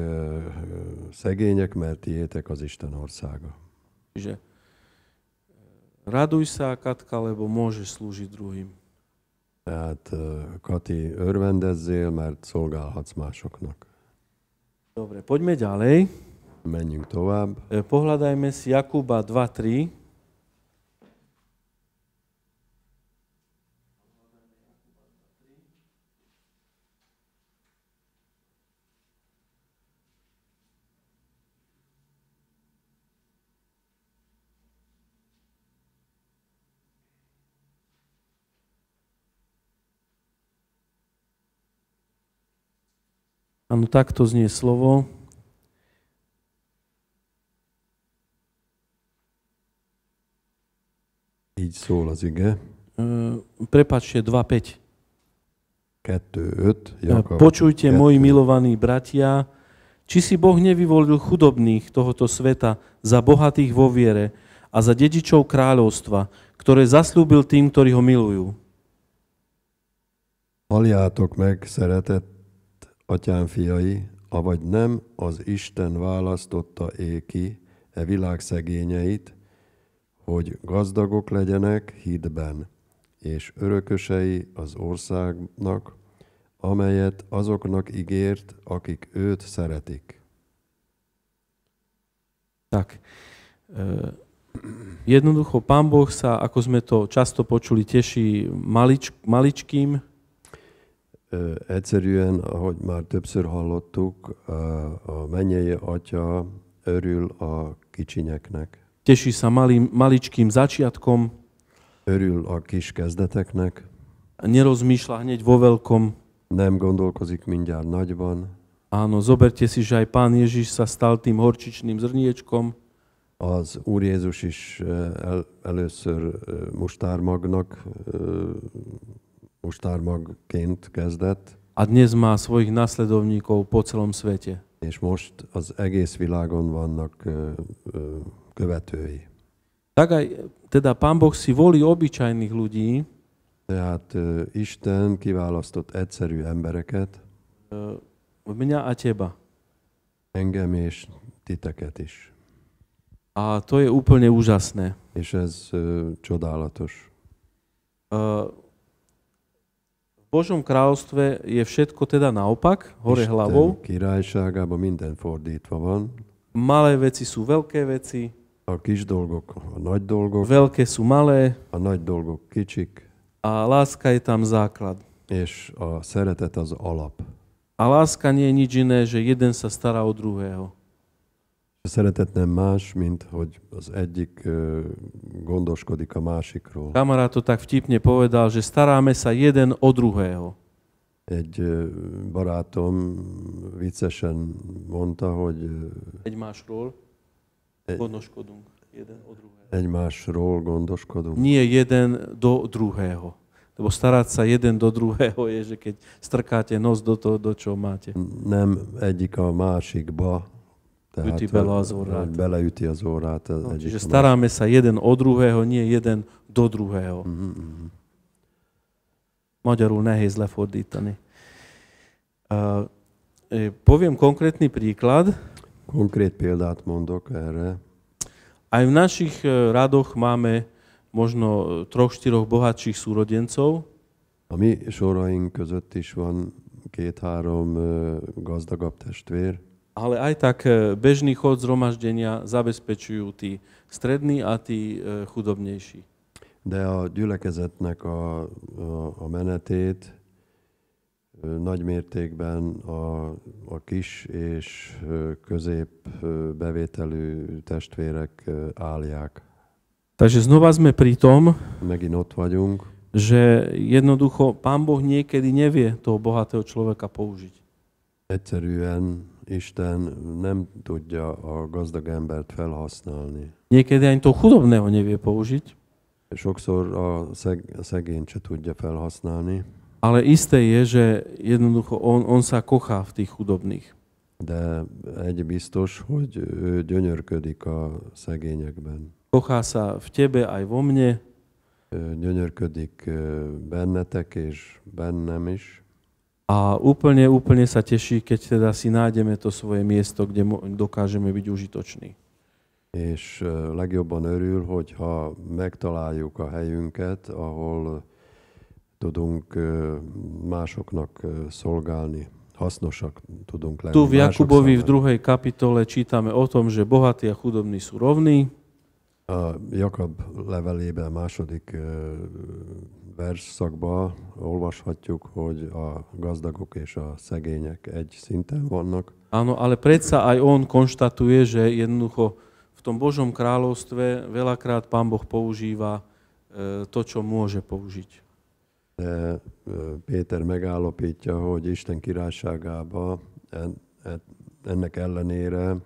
szegények, mert tiétek az Isten országa. Čiže eh, raduj sa, Katka, lebo môžeš slúžiť druhým. Tehát, eh, Kati, örvendezzél, mert szolgálhatsz másoknak. Dobre, poďme ďalej. Menjünk tovább. Pohľadajme si Jakuba 2.3. Áno, takto znie slovo. Így szól az ige. Prepačte, 2.5. 5. Počujte, 2, moji milovaní bratia, či si Boh nevyvolil chudobných tohoto sveta za bohatých vo viere a za dedičov kráľovstva, ktoré zaslúbil tým, ktorí ho milujú. Halljátok meg, szeretett atyám fiai, avagy nem az Isten választotta éki e világ szegényeit, hogy gazdagok legyenek hídben, és örökösei az országnak, amelyet azoknak ígért, akik őt szeretik. Tak. Jednoducho, Pán Boh sa, ako sme to často počuli, teší malič, maličkým, Egyszerűen, ahogy már többször hallottuk, a mennyei atya örül a kicsinyeknek. Teší sa malým, maličkým začiatkom. Örül a kis kezdeteknek. Nerozmýšľa hneď vo veľkom. Nem gondolkozik mindjárt nagyban. Áno, zoberte si, že aj Pán Ježiš sa stal tým horčičným zrniečkom. Az Úr Jézus is el, először mustármagnak Uštármagként kezdett. A dnes má svojich nasledovníkov po celom svete. És most az egész világon vannak követői. Tak aj, teda Pán Boh si volí obyčajných ľudí. Tehát Isten kiválasztott egyszerű embereket. mňa a teba. Engem és titeket is. A to je úplne úžasné. És ez csodálatos. Božom kráľovstve je všetko teda naopak, hore Isten hlavou. királyságában minden fordítva van. Malé veci sú veľké veci. A kis dolgok, a nagy dolgok. Veľké sú malé. A nagy dolgok kicsik. A láska je tam základ. És a szeretet az alap. A láska nie je nič iné, že jeden sa stará o druhého. Szeretet nem más, mint hogy az egyik gondoskodik a másikról. Kamarát to tak vtipne povedal, že staráme sa jeden o druhého. Egy barátom viccesen mondta, hogy egymásról gondoskodunk jeden o druhého. Egymásról gondoskodunk. Nie jeden do druhého. Lebo starať sa jeden do druhého je, že keď strkáte nos do toho, do čo máte. Nem egyik a másikba Tehát üti bele az orrát. Beleüti az orrát. Az no, čiže staráme sa jeden o druhého, nie jeden do druhého. Uh-huh, mhm, mhm. uh-huh. Magyarul nehéz lefordítani. Uh, poviem konkrétny príklad. Konkrét példát mondok erre. Aj v našich radoch máme možno troch, štyroch bohatších súrodencov. A mi soraink között is van két-három gazdagabb testvér ale aj tak e, bežný chod zhromaždenia zabezpečujú tí strední a tí e, chudobnejší. De a gyülekezetnek a, a, a menetét e, nagy mértékben a, a kis és közép bevételű testvérek állják. Takže znova sme pri tom, Megint ott vagyunk, že jednoducho Pán Boh niekedy nevie toho bohatého človeka použiť. Egyszerűen Isten nem tudja a gazdag embert felhasználni. Niekedy ani toho chudobného nevie použiť. Sokszor a, szeg, a szegényt se tudja felhasználni. Ale isté je, že jednoducho on, on sa kochá v tých chudobných. De egy biztos, hogy ő gyönyörködik a szegényekben. Kochá sa v tebe aj vo mne. Gyönyörködik bennetek és bennem is. A úplne, úplne sa teší, keď teda si nájdeme to svoje miesto, kde dokážeme byť užitoční. És eh, legjobban örül, hogyha megtaláljuk a helyünket, ahol eh, tudunk eh, másoknak szolgálni, hasznosak tudunk lenni. Tu v Jakubovi v druhej kapitole čítame o tom, že bohatí a chudobní sú rovní. A Jakab levelében második versszakban olvashatjuk, hogy a gazdagok és a szegények egy szinten vannak. Áno, ale predsa aj on konštatuje, že jednoducho v tom Božom kráľovstve veľakrát Pán Boh používa e, to, čo môže použiť. De e, Péter megállapítja, hogy Isten királyságába ennek ellenére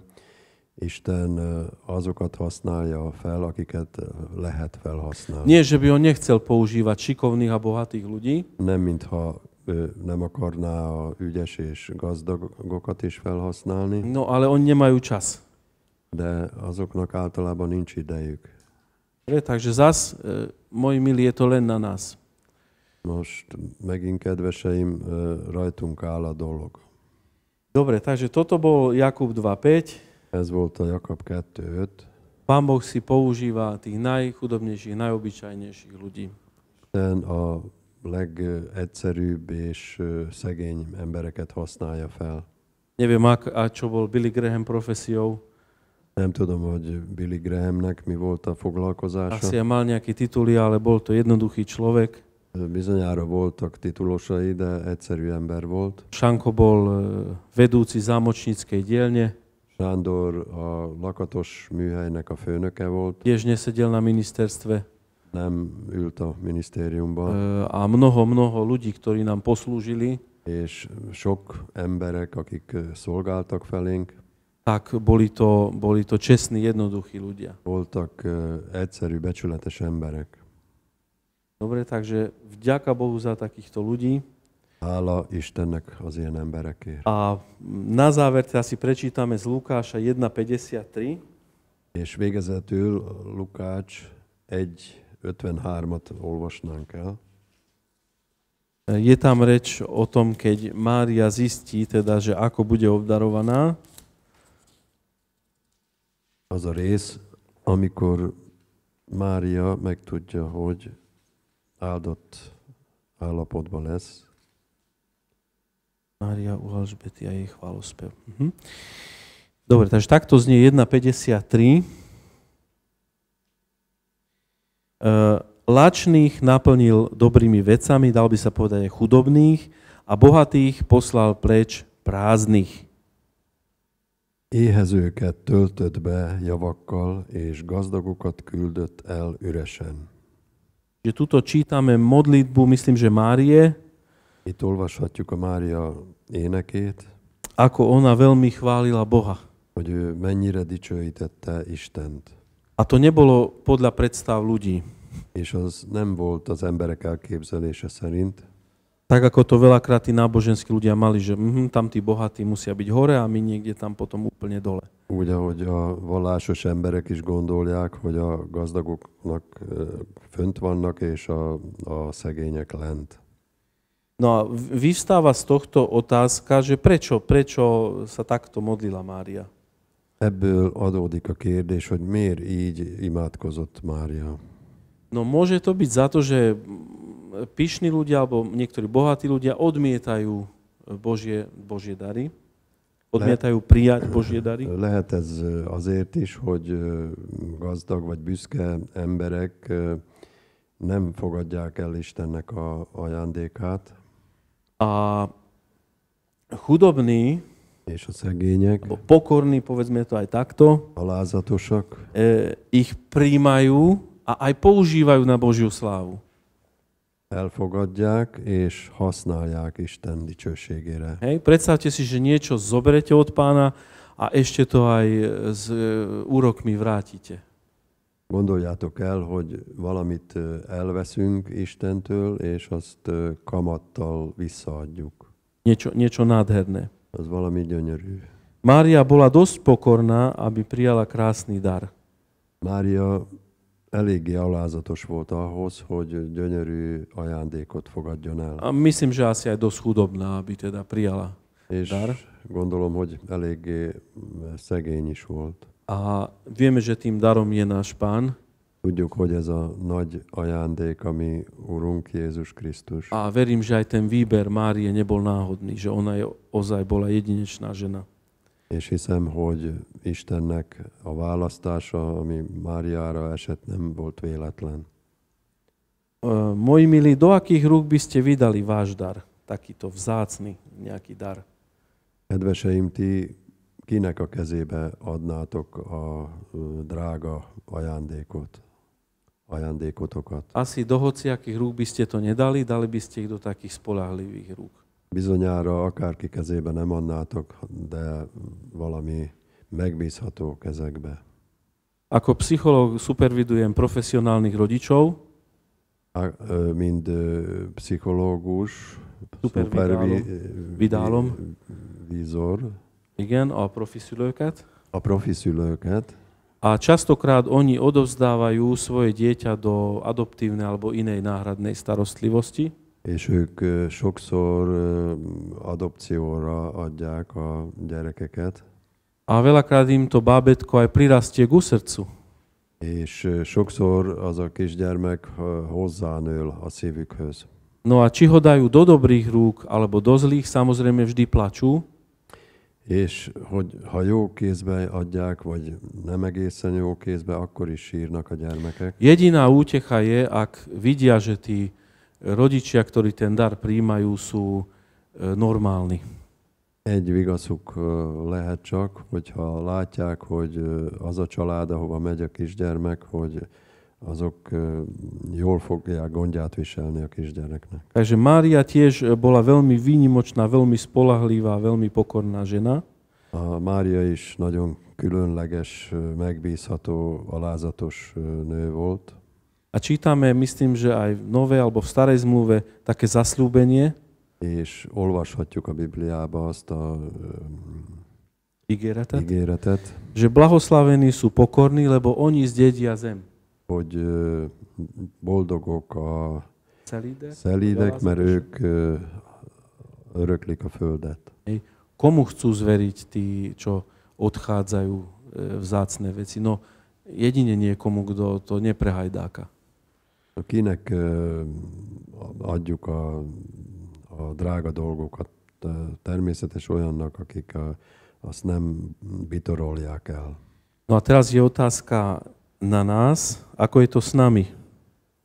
Isten azokat használja fel, akiket lehet felhasználni. Nie, že by on nechcel používať šikovných a bohatých ľudí. Nem, mintha nem akarná a ügyes és gazdagokat is felhasználni. No, ale oni nemajú čas. De azoknak általában nincs idejük. Je, Takže zas, moji milí, je to len na nás. Most megint, kedveseim, rajtunk áll a dolog. Dobre, takže toto bol Jakub 2.5. Ez volt a Jakab 2.5. Pán Boh si používa tých najchudobnejších, najobyčajnejších ľudí. Ten a legegyszerűbb és szegény embereket használja fel. Neviem, ak, a čo bol Billy Graham profesiou. Nem tudom, hogy Billy Grahamnek mi volt a foglalkozása. Asi mal nejaký tituly, ale bol to jednoduchý človek. Bizonyára voltak titulosai, de egyszerű ember volt. Sanko bol vedúci zámočníckej dielne. Sándor a lakatos műhelynek a főnöke volt. Tiež nesedel na ministerstve. Nem ült a minisztériumban. A mnoho, mnoho ľudí, ktorí nám poslúžili. És sok emberek, akik szolgáltak felénk. Tak boli to, boli to česni, jednoduchí ľudia. Voltak egyszerű, becsületes emberek. Dobre, takže vďaka Bohu za takýchto ľudí. Hála Istennek az ilyen emberekért. A na záver teda si prečítame z Lukáša 1.53. És végezetül Lukács 1.53-at olvasnánk el. Je tam reč o tom, keď Mária zistí, teda, že ako bude obdarovaná. Az a rész, amikor Mária megtudja, hogy áldott állapotban lesz. Mária u Alžbety a jej chválospev. Mhm. Dobre, takže takto znie 1.53. Uh, e, Lačných naplnil dobrými vecami, dal by sa povedať aj chudobných, a bohatých poslal preč prázdnych. Éhezőket töltött be javakkal, és gazdagokat küldött el üresen. Že tuto čítame modlitbu, myslím, že Márie, Itt olvashatjuk a Mária énekét. Ako ona veľmi chválila Boha. Hogy ő mennyire dicsőítette Istent. A to nebolo podľa predstav ľudí. És az nem volt az emberek elképzelése szerint. Tak ako to veľakrát tí náboženskí ľudia mali, že mm, tam tí bohatí musia byť hore a my niekde tam potom úplne dole. Úgy, ahogy a vallásos emberek is gondolják, hogy a gazdagoknak fönt vannak, és a, a szegények lent. No a vyvstáva z tohto otázka, že prečo, prečo sa takto modlila Mária? Ebből adódik a kérdés, hogy miért így imádkozott Mária. No môže to byť za to, že pyšní ľudia alebo niektorí bohatí ľudia odmietajú Božie, Božie dary. Odmietajú prijať Božie dary. Lehet ez azért is, hogy gazdag vagy büszke emberek nem fogadják el Istennek a ajándékát. A chudobný, és alebo pokorní, povedzme to aj takto, alázatosak, e, ich príjmajú a aj používajú na Božiu slávu. Elfogadják és használják Isten dicsőségére. Hej, predstavte si, že niečo zoberete od pána a ešte to aj s e, úrokmi vrátite. Gondoljátok el, hogy valamit elveszünk Istentől, és azt kamattal visszaadjuk. Niečo, niečo nádherné. Az valami gyönyörű. Mária bola dosť pokorná, aby prijala krásny dar. Mária eléggé alázatos volt ahhoz, hogy gyönyörű ajándékot fogadjon el. A myslím, že asi aj dosť chudobná, aby teda prijala és dar. gondolom, hogy eléggé szegény is volt. A vieme, že tým darom je náš pán. Tudjuk, hogy ez a nagy ajándék, ami Urunk Jézus Krisztus. A verím, že aj ten výber Márie nebol náhodný, že ona je, ozaj bola jedinečná žena. És hiszem, hogy Istennek a választása, ami Máriára esett, nem volt véletlen. moji milí, do akých rúk by ste vydali váš dar? Takýto vzácny nejaký dar. Kedveseim, ti kinek a kezébe adnátok a drága ajándékot? ajándékotokat. Asi do hociakých rúk by ste to nedali, dali by ste ich do takých spolahlivých rúk. Bizonyára akárki kezébe nem adnátok, de valami megbízható kezekbe. Ako psychológ supervidujem profesionálnych rodičov. A, mind psychológus, supervidálom, supervi, vidálom. Igen, a profi szülőket. A profi szülőket. A častokrát oni odovzdávajú svoje dieťa do adoptívnej alebo inej náhradnej starostlivosti. És ők sokszor adopcióra adják a gyerekeket. A veľakrát im to bábetko aj prirastie k srdcu. És sokszor az a kisgyermek hozzánől a szívükhöz. No a či ho dajú do dobrých rúk alebo do zlých, samozrejme vždy plačú. és hogy ha jó kézbe adják, vagy nem egészen jó kézbe, akkor is sírnak a gyermekek. Jediná útecha je, ak vidia, že tí rodičia, ktorí ten dar príjmajú, sú e, normálni. Egy vigaszuk e, lehet csak, hogyha látják, hogy e, az a család, ahova megy a kisgyermek, hogy azok e, jól fogja gondját viselni a kisgyereknek. Takže Mária tiež e, bola veľmi výnimočná, veľmi spolahlivá, veľmi pokorná žena. A Mária is nagyon különleges, e, megbízható, alázatos nő volt. A čítame, myslím, že aj v Novej alebo v Starej zmluve také zaslúbenie. És olvashatjuk a Bibliába azt a ígéretet, ígéretet, že blahoslavení sú pokorní, lebo oni zdedia zem hogy e, boldogok a szelídek, szelídek mert ők öröklik e, a földet. Komu chcú zveriť tí, čo odchádzajú e, v zácne veci? No, jedine niekomu, kto to neprehajdáka. Kinek adjuk a, a drága dolgokat? Természetes olyannak, akik a, azt nem bitorolják el. No a teraz je otázka, na nás, ako je to s nami.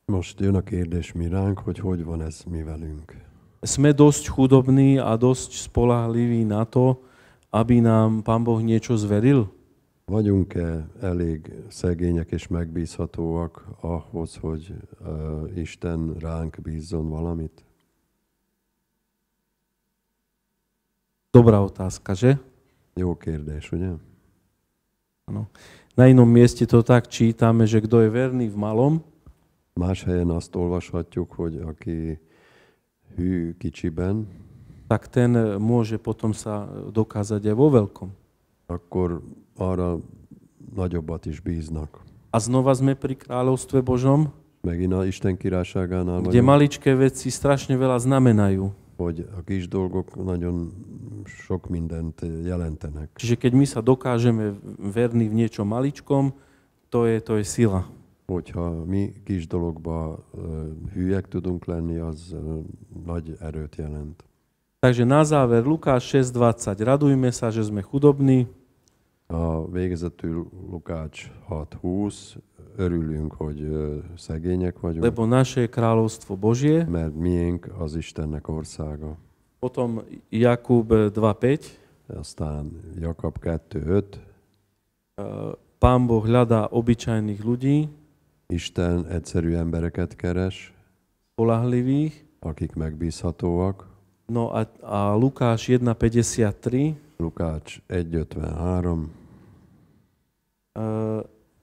Most jön a kérdés mi ránk, hogy hogy van ez mi velünk. Sme dosť chudobní a dosť spolahliví na to, aby nám Pán Boh niečo zveril? Vagyunk-e elég szegények és megbízhatóak ahhoz, hogy uh, Isten ránk bízzon valamit? Dobrá otázka, že? Jó kérdés, ugye? Ano. Na inom mieste to tak čítame, že kto je verný v malom. Más helyen azt olvashatjuk, hogy aki hű kicsiben, tak ten e, môže potom sa e, dokázať aj vo veľkom. Akor ára nagyobbat is bíznak. A znova sme pri kráľovstve Božom, Megint Isten kde maličké veci strašne veľa znamenajú hogy a kis dolgok nagyon sok mindent jelentenek. Čiže keď my sa dokážeme verni v niečo maličkom, to je, to je sila. Hogyha mi kis dologba e, hülyek tudunk lenni, az e, nagy erőt jelent. Takže na záver Lukáš 6.20. Radujme sa, že sme chudobní. A végezetül Lukács 6.20. örülünk, hogy szegények vagyunk. Lebo naše kráľovstvo Božie. Mert miénk az Istennek országa. Potom Jakub 2.5. Aztán Jakab 2.5. Pán Boh hľadá obyčajných ľudí. Isten egyszerű embereket keres. Polahlivých. Akik megbízhatóak. No a, a Lukáš 1.53. Lukács 1.53.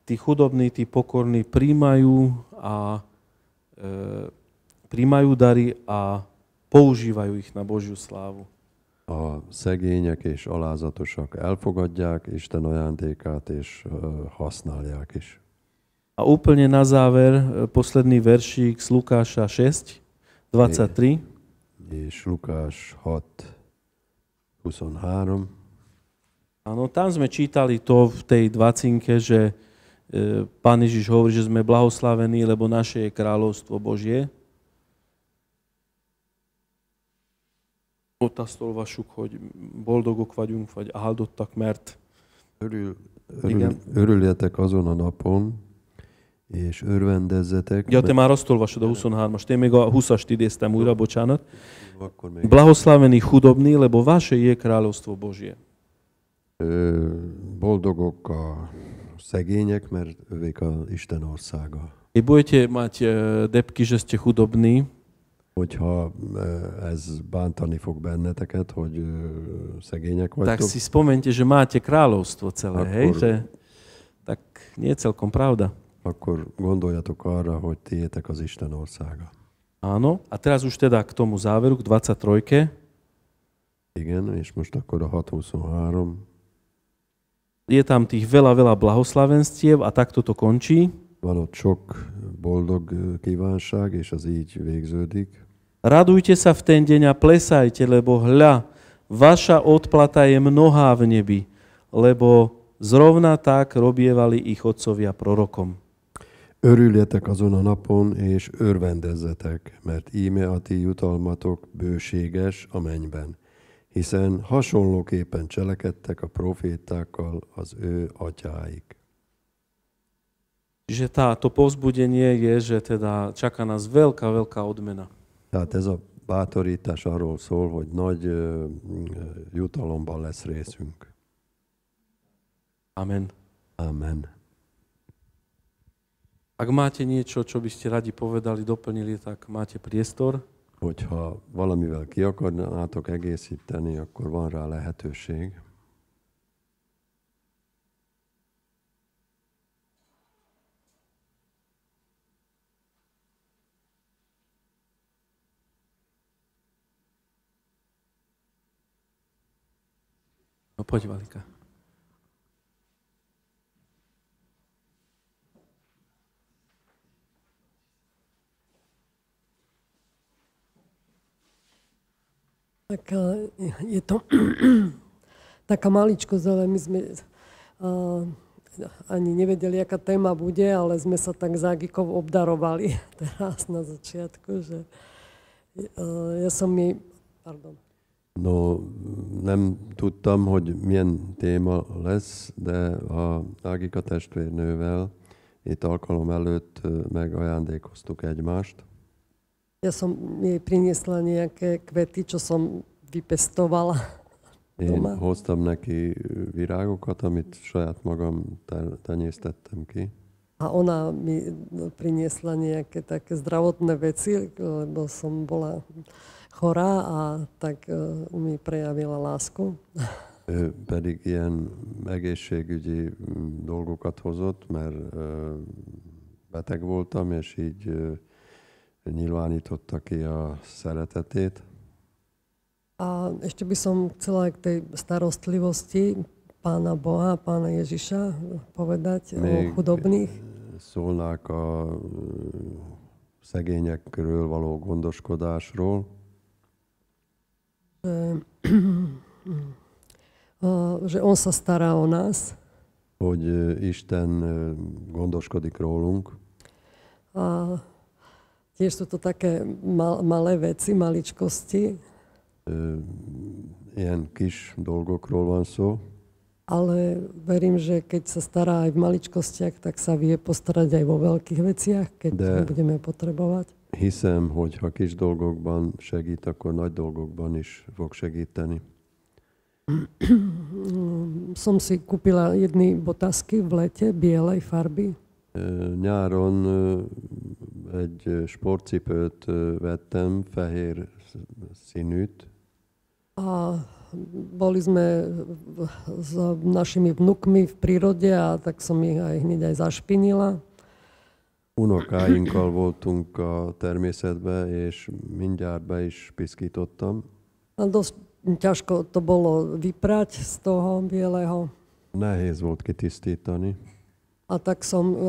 tí chudobní, tí pokorní príjmajú a e, príjmajú dary a používajú ich na Božiu slávu. A szegények és alázatosak elfogadják Isten ajándékát és e, használják is. A úplne na záver e, posledný veršík z Lukáša 6, 23. És Lukáš 6, 23. Áno, tam sme čítali to v tej dvacinke, že E, Pán Ježiš hovorí, že sme blahoslavení, lebo naše je kráľovstvo Božie. ott azt olvassuk, hogy boldogok vagyunk, vagy áldottak, mert örül, örül, igen. örüljetek azon a napon, és örvendezzetek. Ja, te már azt olvasod a 23-ast, én még a 20-ast idéztem újra, bocsánat. Akkor még... Blahoslaveni hudobni, lebo vaše je kráľovstvo Božie. Boldogok a szegények, mert ők a Isten országa. Keď budete mať e, depky, že ste chudobní, hogyha e, ez bántani fog benneteket, hogy e, szegények vagytok. Tak si spomente, že máte kráľovstvo celé, akkor, hej? Že, tak nie je celkom pravda. Akkor gondoljatok arra, hogy tiétek az Isten országa. Áno, a teraz už teda k tomu záveru, k 23. Igen, és most akkor a 623 je tam tých veľa, veľa blahoslavenstiev a takto to končí. Van sok boldog eh, kívánság, és az így végződik. Radujte sa v ten deň a plesajte, lebo hľa, vaša odplata je mnohá v nebi, lebo zrovna tak robievali ich otcovia prorokom. Örüljetek azon a napon, és örvendezzetek, mert íme a ti jutalmatok bőséges a mennyben hiszen hasonlóképpen cselekedtek a profétákkal az ő atyáik. Že táto povzbudenie je, že teda čaká nás veľká, veľká odmena. Tehát ez a bátorítás arról szól, hogy nagy uh, jutalomban lesz részünk. Amen. Amen. Ak máte niečo, čo by ste radi povedali, doplnili, tak máte priestor. hogyha valamivel ki akarnátok egészíteni, akkor van rá lehetőség. A valika? tak eh, je to taká maličkosť, ale my sme eh, ani nevedeli, aká téma bude, ale sme sa tak zágikov obdarovali teraz na začiatku, že eh, ja som jej... Pardon. No, nem tudtam, hogy milyen téma lesz, de a Ágika testvérnővel itt alkalom előtt megajándékoztuk egymást. Ja som jej priniesla nejaké kvety, čo som vypestovala. Én doma. hoztam neki e, virágokat, amit saját magam tenyésztettem ki. A ona mi e, priniesla nejaké také zdravotné veci, lebo som bola chorá a tak e, mi prejavila lásku. pedig ilyen egészségügyi dolgokat hozott, mert beteg voltam, és így nyilvánította ki eh, a szeretetét. A ešte by som chcela aj k tej starostlivosti pána Boha, pána Ježiša povedať Még o eh, chudobných. Szólnák a eh, szegényekről való gondoskodásról. Že, že on sa stará o nás. Hogy Isten gondoskodik rólunk. A Tiež sú to také mal, malé veci, maličkosti. Ilyen ehm, kis dolgokról van szó. Ale verím, že keď sa stará aj v maličkostiach, tak sa vie postarať aj vo veľkých veciach, keď De budeme potrebovať. Hiszem, hogy ha kis dolgokban segít, akkor nagy dolgokban is fog segíteni. Som si kúpila jedny botázky v lete, bielej farby. E, ehm, nyáron egy sportcipőt vettem, fehér színűt. A boli sme s našimi vnukmi v prírode a tak som ich aj hneď aj zašpinila. Unokáinkkal voltunk a természetbe, és mindjárt be is piszkítottam. A dosť ťažko to bolo vyprať z toho bieleho. Nehéz volt kitisztítani. A tak som uh,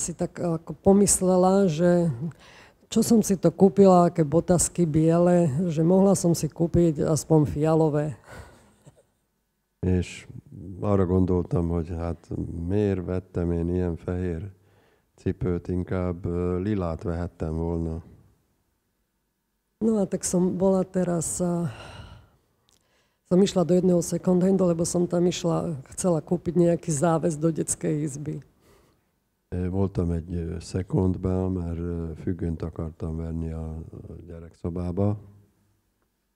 si tak eh, ako pomyslela, že čo som si to kúpila, aké botasky biele, že mohla som si kúpiť aspoň fialové. És arra gondoltam, hogy hát miért vettem én ilyen fehér cipőt, inkább eh, lilát vehettem volna. No a tak som bola teraz, a, eh, som išla do jedného second handu, lebo som tam išla, chcela kúpiť nejaký záväz do detskej izby. Voltam egy szekondban, mert függönyt akartam venni a gyerekszobába.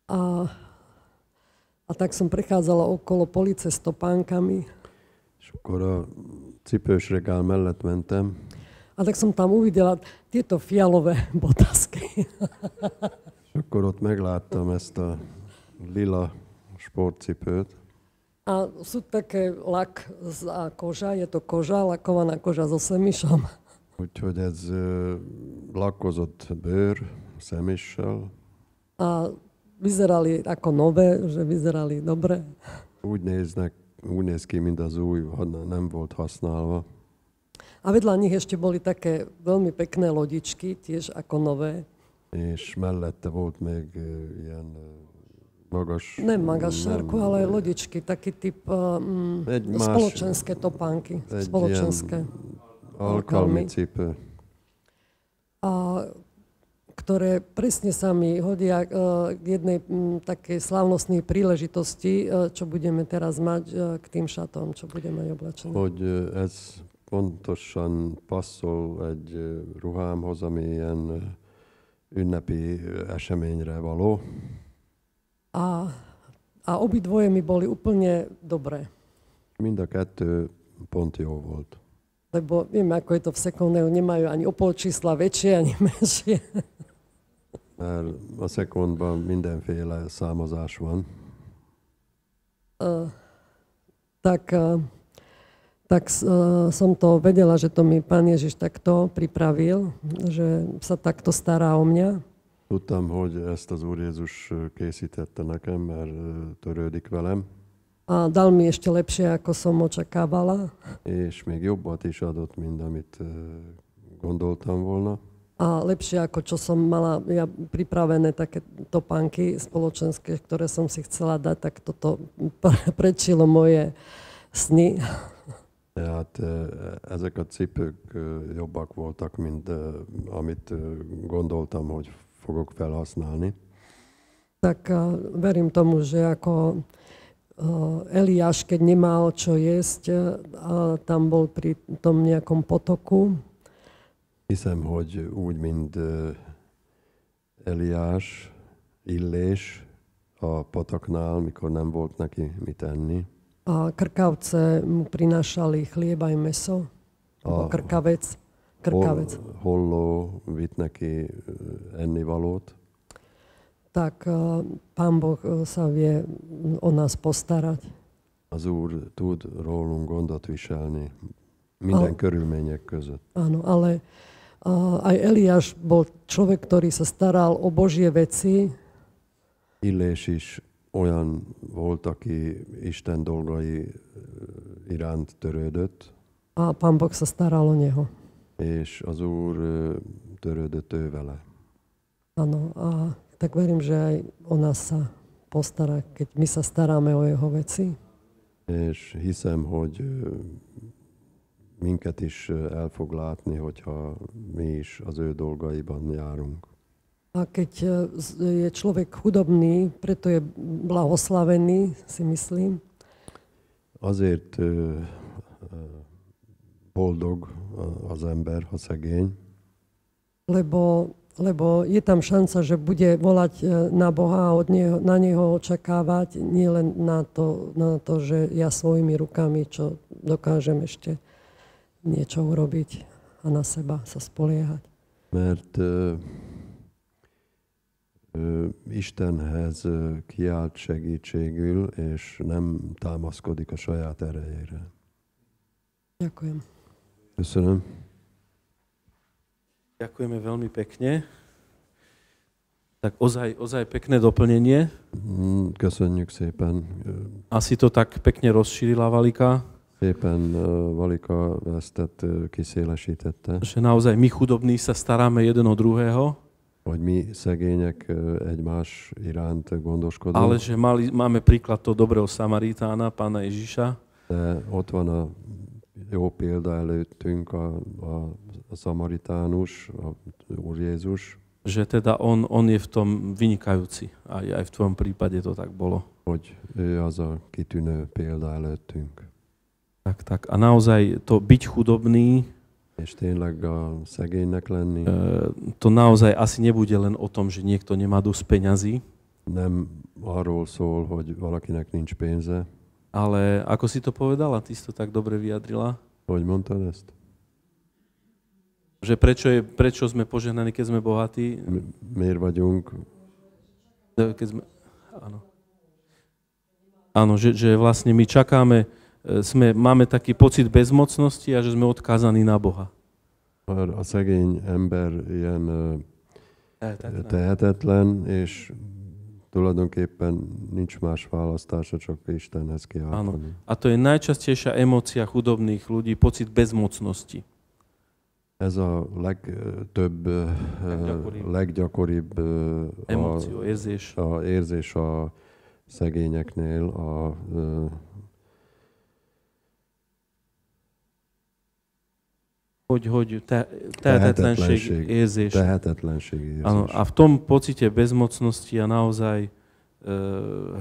A, a tak som prechádzala okolo police s topánkami. És akkor a cipős regál mellett mentem. A tak som tam uvidela tieto fialové botasky. És akkor ott megláttam ezt a lila sportcipőt. A sú také lak a koža, je to koža, lakovaná koža so semišom. Úgyhogy ez ö, lakozott bőr szemissel. A vyzerali ako nové, že vyzerali dobre. Úgy, néznek, úgy néz ki, mint az új, ha nem volt használva. A vedľa nich ešte boli také veľmi pekné lodičky, tiež ako nové. És mellette volt még e, ilyen e, magas... Nem magas sarkú, nem, ale lodičky, taký typ um, eh, mm, egy más, spoločenské topánky, egy spoločenské alkalmi cipe. A ktoré presne sa mi hodia uh, k jednej mm, takej slávnostnej príležitosti, uh, čo budeme teraz mať uh, k tým šatom, čo budeme mať oblečené. Hogy ez pontosan passzol egy ruhámhoz, ami ilyen ünnepi eseményre való a, a obidvoje mi boli úplne dobré. Mind a kettő pont jó volt. Lebo viem, ako je to v sekundéu, nemajú ani čísla väčšie, ani menšie. Mert a sekundban mindenféle számozás van. Uh, tak uh, tak uh, som to vedela, že to mi pán Ježiš takto pripravil, že sa takto stará o mňa. Tudtam, hogy ezt az Úr Jézus készítette nekem, mert törődik velem. A dal mi ešte lepšie, ako som očakávala. És még jobbat is adott, mint amit gondoltam volna. A lepšie, ako čo som mala ja pripravené také topánky spoločenské, ktoré som si chcela dať, tak toto prečilo moje sny. Tehát ezek a cipők jobbak voltak, mint amit gondoltam, hogy fogok felhasználni. Tak eh, verím tomu, že ako eh, Eliáš, keď nemal čo jesť, eh, a tam bol pri tom nejakom potoku. Myslím, hogy úgy, mint Eliáš, Illés a potoknál, mikor nem volt neki mit enni. A krkavce mu prinášali chlieb aj meso, a, krkavec. Krkavec. Hol, holló vitt neki ennivalót? Eh, tak eh, pán Boh eh, sa vie o nás postarať. Az Úr tud rólunk gondot viselni minden a, körülmények között. Áno, ale a, aj Eliáš bol človek, ktorý sa staral o Božie veci. Illés is olyan volt, aki Isten dolgai iránt törődött. A pán Boh sa staral o neho. és az Úr törődött ő vele. Ano, a tak verím, že aj o nás sa postará, keď my sa staráme o jeho veci. És hiszem, hogy minket is el fog látni, hogyha mi is az ő dolgaiban járunk. A keď je človek chudobný, preto je blahoslavený, si myslím. Azért boldog, az ember, ha szegény. Lebo, lebo je tam šanca, že bude volať e, na Boha a od neho, na Neho očakávať, nielen na to, na to, že ja svojimi rukami, čo dokážem ešte niečo urobiť a na seba sa spoliehať. Mert uh, Istenhez kiált segítségül, és nem támaszkodik a saját erejére. Ďakujem. Ďakujem. Ďakujeme veľmi pekne. Tak ozaj, ozaj pekné doplnenie. Mm, Köszönjük szépen. Eh, Asi to tak pekne rozšírila Valika. Szépen eh, Valika ezt eh, kiszélesítette. Že naozaj my chudobní sa staráme jeden o druhého. Hogy mi szegények egymás iránt gondoskodunk. Ale že mali, máme príklad toho dobrého Samaritána, pána Ježiša. De ott van a jó példa előttünk a, a, a szamaritánus, a Úr Jézus. Že teda on, on je v tom vynikajúci. Aj, aj v tvojom prípade to tak bolo. Hogy ő az a kitűnő példa előttünk. Tak, tak. A naozaj to byť chudobný, és tényleg a szegénynek lenni. To naozaj asi nebude len o tom, že niekto nemá dosť peňazí. Nem arról szól, hogy valakinek nincs pénze. Ale ako si to povedala, ty si to tak dobre vyjadrila. Poď Montanest. Že prečo, je, prečo sme požehnaní, keď sme bohatí? Mirva vagyunk. No, keď sme, áno. Áno, že, že vlastne my čakáme, e, sme, máme taký pocit bezmocnosti a že sme odkázaní na Boha. A szegény ember ilyen e, tehetetlen, és tulajdonképpen nincs más választása, csak Istenhez kiáltani. Áno. A to je najčastejšia emócia chudobných ľudí, pocit bezmocnosti. Ez a legtöbb, eh, eh, leggyakoribb, leggyakoribb eh, Emóció, a, érzés. a érzés a szegényeknél, a, a hogy, hogy te, tehetetlenség, tehetetlenség érzés. Tehetetlenség érzés. Áno, a v tom pocite bezmocnosti ja naozaj e,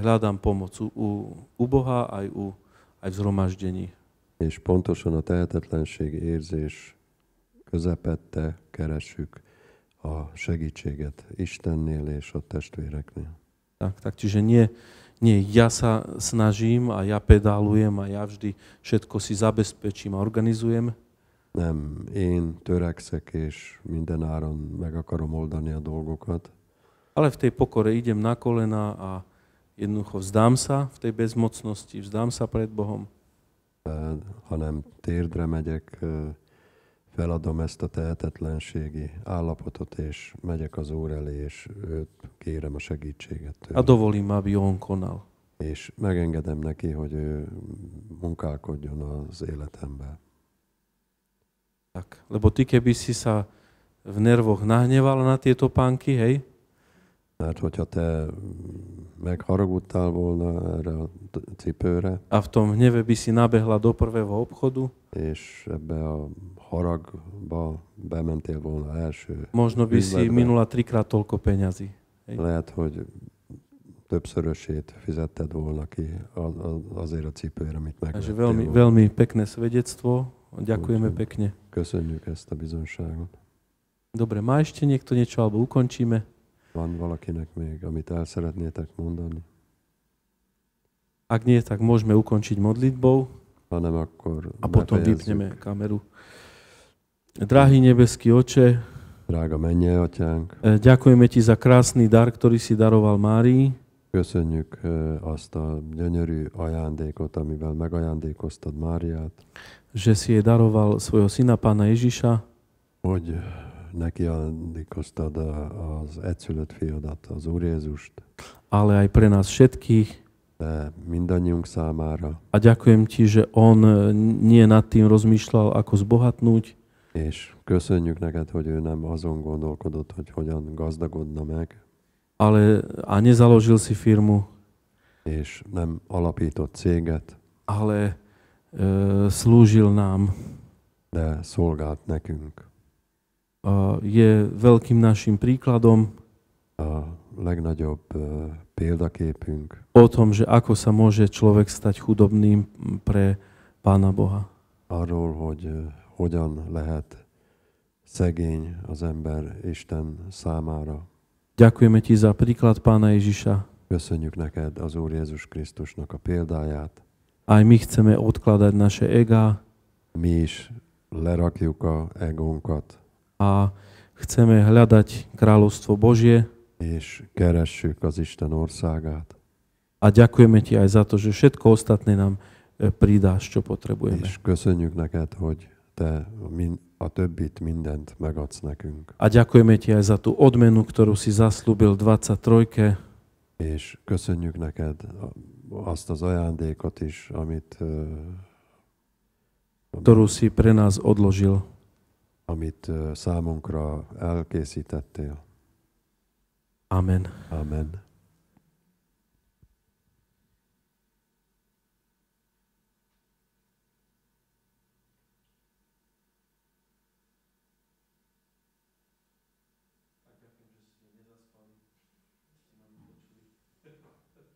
hľadám pomoc u, u Boha aj, u, aj v zhromaždení. És pontosan a tehetetlenség érzés közepette keresük a segítséget Istennél és a testvéreknél. Tak, tak čiže nie, nie, ja sa snažím a ja pedálujem a ja vždy všetko si zabezpečím a organizujem, nem, én törekszek, és minden áron meg akarom oldani a dolgokat. Ale v tej pokore idem na kolena a jednoducho vzdám sa v tej bezmocnosti, vzdám sa pred Bohom. Hanem térdre megyek, feladom ezt a tehetetlenségi állapotot, és megyek az Úr elé, és őt kérem a segítséget tőle. A dovolím, aby on konal. És megengedem neki, hogy ő munkálkodjon az életemben. Tak, lebo ty, keby si sa v nervoch nahneval na tieto pánky, hej? Mert mm, hogyha te megharagudtál volna erre a cipőre. A v tom hneve by si nabehla do prvého obchodu. És ebbe a haragba bementél volna első Možno by si minula trikrát toľko peňazí. Lehet, hogy többszörösét fizetted volna ki azért a cipőre, amit megvettél. veľmi, veľmi pekné svedectvo Ďakujeme pekne. Köszönjük ezt a bizonságot. Dobre, má ešte niekto niečo, alebo ukončíme? Van valakinek még, amit el szeretnétek mondani? Ak nie, tak môžeme ukončiť modlitbou. Hanem akkor a potom vypneme kameru. Drahý nebeský oče, Drága menje, eh, Ďakujeme ti za krásny dar, ktorý si daroval Márii. Köszönjük azt a gyönyörű ajándékot, amivel megajándékoztad Máriát. Že si jej daroval svojho syna Pána Ježiša. Hogy neki ajándékoztad az egyszülött fiadat, az Úr Jézust. Ale aj pre nás všetkých. De mindannyiunk számára. A ďakujem ti, že on nie nad tým rozmýšľal, ako zbohatnúť. És köszönjük neked, hogy ő nem azon gondolkodott, hogy hogyan gazdagodna meg ale, a nezaložil si firmu. És nem alapított céget. Ale e, slúžil nám. De szolgált nekünk. A, je veľkým našim príkladom. A legnagyobb e, példaképünk. O tom, že ako sa môže človek stať chudobným pre Pána Boha. Arról, hogy e, hogyan lehet szegény az ember Isten számára. Ďakujeme Ti za príklad Pána Ježiša. Köszönjük neked az Úr Jézus Krisztusnak a példáját. Aj mi chceme odkladať naše ega. Mi is lerakjuk a egónkat. A chceme hľadať kráľovstvo Božie. És keressük az Isten országát. A ďakujeme Ti aj za to, že všetko ostatné nám e, pridáš, čo potrebujeme. És köszönjük neked, hogy te min, a többit mindent megadsz nekünk. A ďakujeme ti aj za tú odmenu, ktorú si zaslúbil 23. És köszönjük neked azt az ajándékot is, amit ktorú si pre nás odložil. Amit számunkra elkészítettél. Amen. Amen.